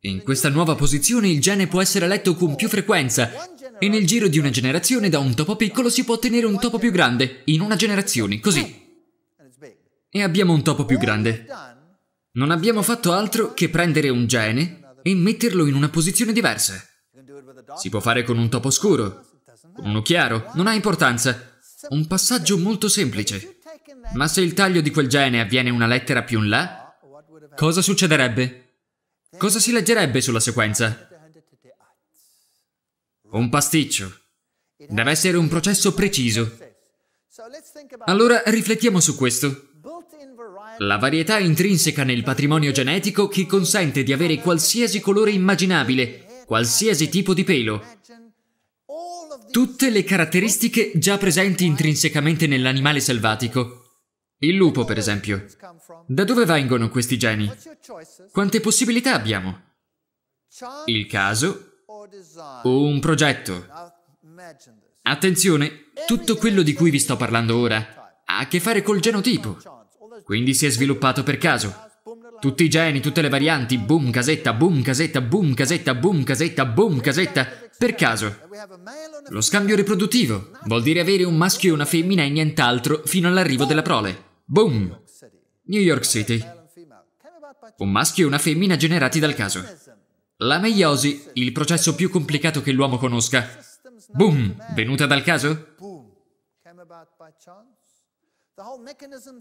In questa nuova posizione il gene può essere letto con più frequenza e nel giro di una generazione da un topo piccolo si può ottenere un topo più grande in una generazione, così. E abbiamo un topo più grande. Non abbiamo fatto altro che prendere un gene e metterlo in una posizione diversa. Si può fare con un topo scuro, con uno chiaro, non ha importanza. Un passaggio molto semplice. Ma se il taglio di quel gene avviene una lettera più in là, cosa succederebbe? Cosa si leggerebbe sulla sequenza? Un pasticcio. Deve essere un processo preciso. Allora riflettiamo su questo. La varietà intrinseca nel patrimonio genetico che consente di avere qualsiasi colore immaginabile, qualsiasi tipo di pelo, tutte le caratteristiche già presenti intrinsecamente nell'animale selvatico. Il lupo, per esempio. Da dove vengono questi geni? Quante possibilità abbiamo? Il caso o un progetto? Attenzione, tutto quello di cui vi sto parlando ora ha a che fare col genotipo. Quindi si è sviluppato per caso. Tutti i geni, tutte le varianti, boom, casetta, boom, casetta, boom, casetta, boom, casetta, boom, casetta, per caso. Lo scambio riproduttivo vuol dire avere un maschio e una femmina e nient'altro fino all'arrivo della prole. Boom! New York City. Un maschio e una femmina generati dal caso. La meiosi, il processo più complicato che l'uomo conosca. Boom! Venuta dal caso?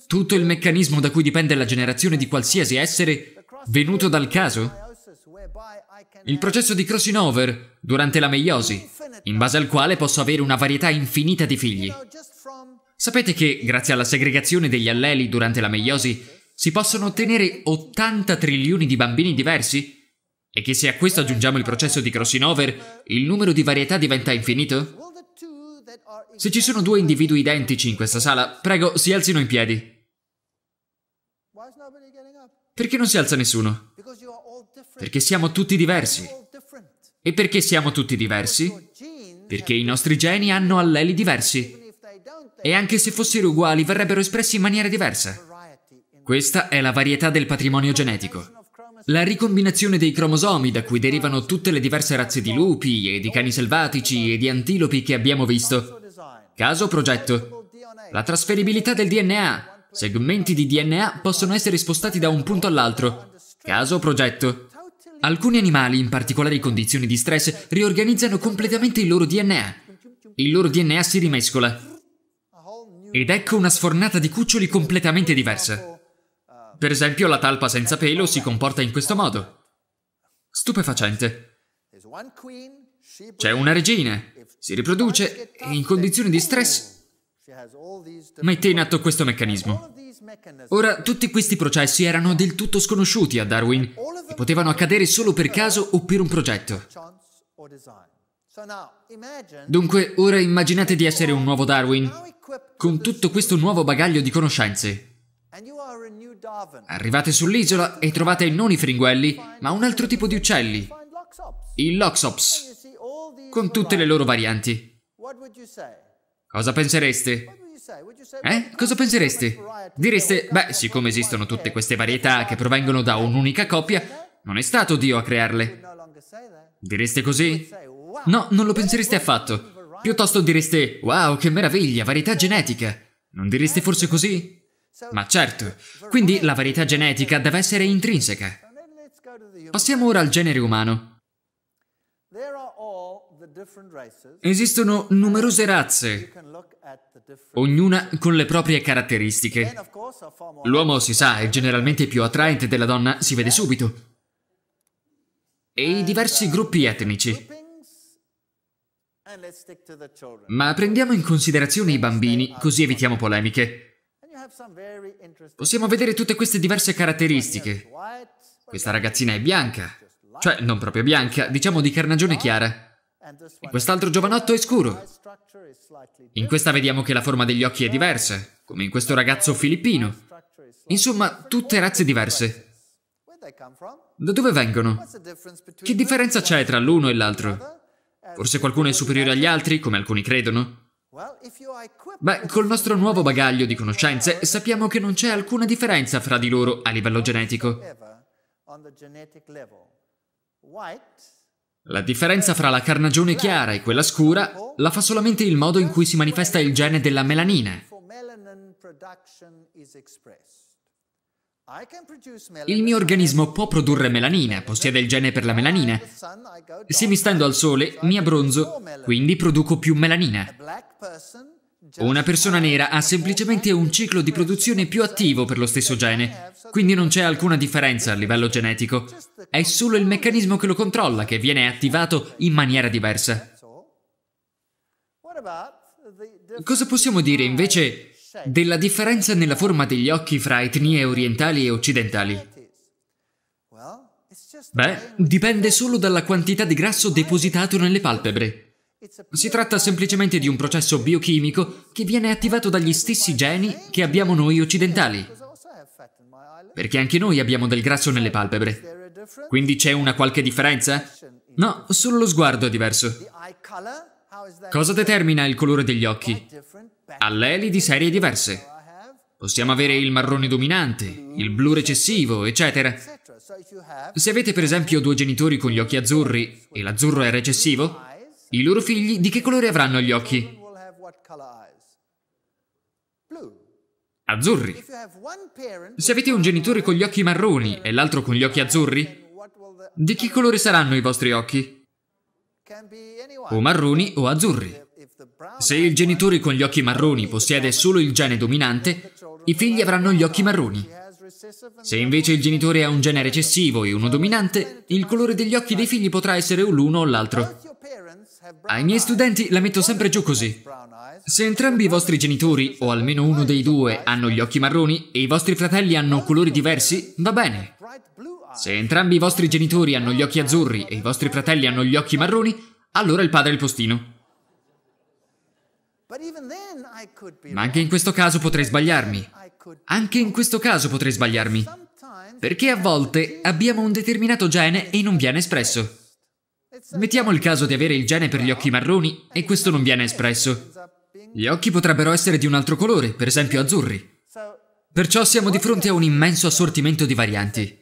Tutto il meccanismo da cui dipende la generazione di qualsiasi essere, venuto dal caso? Il processo di crossing over durante la meiosi, in base al quale posso avere una varietà infinita di figli. Sapete che, grazie alla segregazione degli alleli durante la meiosi, si possono ottenere 80 trilioni di bambini diversi? E che se a questo aggiungiamo il processo di crossing over, il numero di varietà diventa infinito? Se ci sono due individui identici in questa sala, prego si alzino in piedi. Perché non si alza nessuno? Perché siamo tutti diversi. E perché siamo tutti diversi? Perché i nostri geni hanno alleli diversi e anche se fossero uguali verrebbero espressi in maniera diversa. Questa è la varietà del patrimonio genetico. La ricombinazione dei cromosomi da cui derivano tutte le diverse razze di lupi e di cani selvatici e di antilopi che abbiamo visto. Caso progetto. La trasferibilità del DNA. Segmenti di DNA possono essere spostati da un punto all'altro. Caso progetto. Alcuni animali, in particolari condizioni di stress, riorganizzano completamente il loro DNA. Il loro DNA si rimescola. Ed ecco una sfornata di cuccioli completamente diversa. Per esempio la talpa senza pelo si comporta in questo modo. Stupefacente. C'è una regina, si riproduce e in condizioni di stress mette in atto questo meccanismo. Ora, tutti questi processi erano del tutto sconosciuti a Darwin e potevano accadere solo per caso o per un progetto. Dunque, ora immaginate di essere un nuovo Darwin con tutto questo nuovo bagaglio di conoscenze. Arrivate sull'isola e trovate non i fringuelli, ma un altro tipo di uccelli, i Loxops, con tutte le loro varianti. Cosa pensereste? Eh? Cosa pensereste? Direste, beh, siccome esistono tutte queste varietà che provengono da un'unica coppia, non è stato Dio a crearle. Direste così? No, non lo pensereste affatto. Piuttosto direste, wow, che meraviglia, varietà genetica. Non direste forse così? Ma certo, quindi la varietà genetica deve essere intrinseca. Passiamo ora al genere umano. Esistono numerose razze, ognuna con le proprie caratteristiche. L'uomo, si sa, è generalmente più attraente della donna, si vede subito. E i diversi gruppi etnici. Ma prendiamo in considerazione i bambini, così evitiamo polemiche. Possiamo vedere tutte queste diverse caratteristiche. Questa ragazzina è bianca, cioè non proprio bianca, diciamo di carnagione chiara. E quest'altro giovanotto è scuro. In questa vediamo che la forma degli occhi è diversa, come in questo ragazzo filippino. Insomma, tutte razze diverse. Da dove vengono? Che differenza c'è tra l'uno e l'altro? Forse qualcuno è superiore agli altri, come alcuni credono? Beh, col nostro nuovo bagaglio di conoscenze sappiamo che non c'è alcuna differenza fra di loro a livello genetico. La differenza fra la carnagione chiara e quella scura la fa solamente il modo in cui si manifesta il gene della melanina. Il mio organismo può produrre melanina, possiede il gene per la melanina. Se mi stando al sole, mi abbronzo, quindi produco più melanina. Una persona nera ha semplicemente un ciclo di produzione più attivo per lo stesso gene, quindi non c'è alcuna differenza a livello genetico. È solo il meccanismo che lo controlla che viene attivato in maniera diversa. Cosa possiamo dire invece della differenza nella forma degli occhi fra etnie orientali e occidentali. Beh, dipende solo dalla quantità di grasso depositato nelle palpebre. Si tratta semplicemente di un processo biochimico che viene attivato dagli stessi geni che abbiamo noi occidentali. Perché anche noi abbiamo del grasso nelle palpebre. Quindi c'è una qualche differenza? No, solo lo sguardo è diverso. Cosa determina il colore degli occhi? alleli di serie diverse. Possiamo avere il marrone dominante, il blu recessivo, eccetera. Se avete per esempio due genitori con gli occhi azzurri e l'azzurro è recessivo, i loro figli di che colore avranno gli occhi? Azzurri. Se avete un genitore con gli occhi marroni e l'altro con gli occhi azzurri, di che colore saranno i vostri occhi? O marroni o azzurri. Se il genitore con gli occhi marroni possiede solo il gene dominante, i figli avranno gli occhi marroni. Se invece il genitore ha un gene recessivo e uno dominante, il colore degli occhi dei figli potrà essere l'uno o l'altro. Ai miei studenti la metto sempre giù così. Se entrambi i vostri genitori, o almeno uno dei due, hanno gli occhi marroni e i vostri fratelli hanno colori diversi, va bene. Se entrambi i vostri genitori hanno gli occhi azzurri e i vostri fratelli hanno gli occhi marroni, allora il padre è il postino. Ma anche in questo caso potrei sbagliarmi. Anche in questo caso potrei sbagliarmi. Perché a volte abbiamo un determinato gene e non viene espresso. Mettiamo il caso di avere il gene per gli occhi marroni e questo non viene espresso. Gli occhi potrebbero essere di un altro colore, per esempio azzurri. Perciò siamo di fronte a un immenso assortimento di varianti.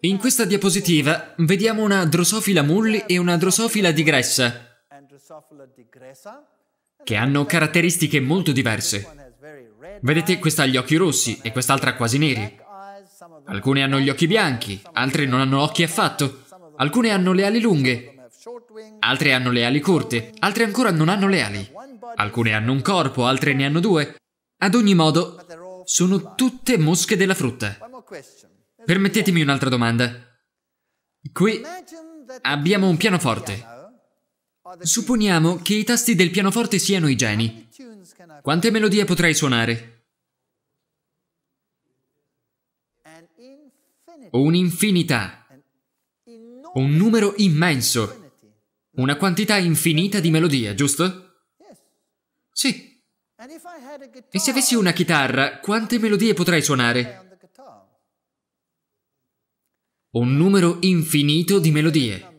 In questa diapositiva vediamo una drosofila mulli e una drosofila digressa che hanno caratteristiche molto diverse. Vedete, questa ha gli occhi rossi e quest'altra quasi neri. Alcune hanno gli occhi bianchi, altre non hanno occhi affatto. Alcune hanno le ali lunghe, altre hanno le ali corte, altre ancora non hanno le ali. Alcune hanno un corpo, altre ne hanno due. Ad ogni modo, sono tutte mosche della frutta. Permettetemi un'altra domanda. Qui abbiamo un pianoforte. Supponiamo che i tasti del pianoforte siano i geni. Quante melodie potrei suonare? Un'infinità. Un numero immenso. Una quantità infinita di melodie, giusto? Sì. E se avessi una chitarra, quante melodie potrei suonare? Un numero infinito di melodie.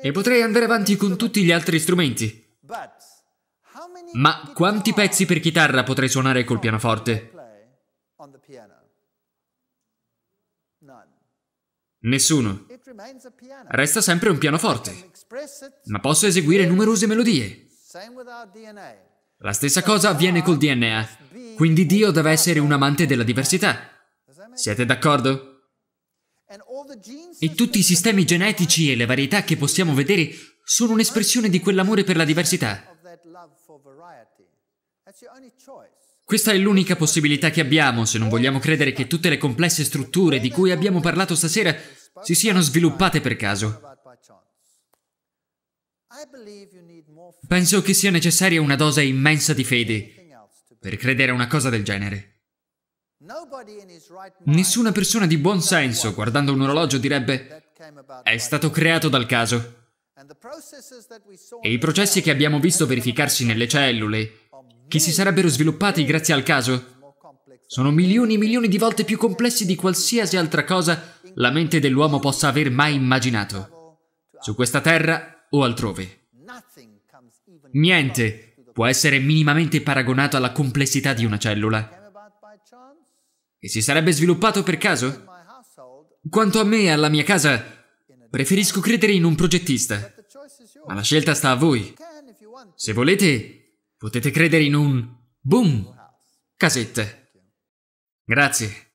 E potrei andare avanti con tutti gli altri strumenti. Ma quanti pezzi per chitarra potrei suonare col pianoforte? Nessuno. Resta sempre un pianoforte. Ma posso eseguire numerose melodie. La stessa cosa avviene col DNA. Quindi Dio deve essere un amante della diversità. Siete d'accordo? E tutti i sistemi genetici e le varietà che possiamo vedere sono un'espressione di quell'amore per la diversità. Questa è l'unica possibilità che abbiamo se non vogliamo credere che tutte le complesse strutture di cui abbiamo parlato stasera si siano sviluppate per caso. Penso che sia necessaria una dose immensa di fede per credere a una cosa del genere. Nessuna persona di buon senso guardando un orologio direbbe è stato creato dal caso. E i processi che abbiamo visto verificarsi nelle cellule, che si sarebbero sviluppati grazie al caso, sono milioni e milioni di volte più complessi di qualsiasi altra cosa la mente dell'uomo possa aver mai immaginato, su questa terra o altrove. Niente può essere minimamente paragonato alla complessità di una cellula. E si sarebbe sviluppato per caso? Quanto a me e alla mia casa, preferisco credere in un progettista. Ma la scelta sta a voi. Se volete, potete credere in un... Boom! Casette. Grazie.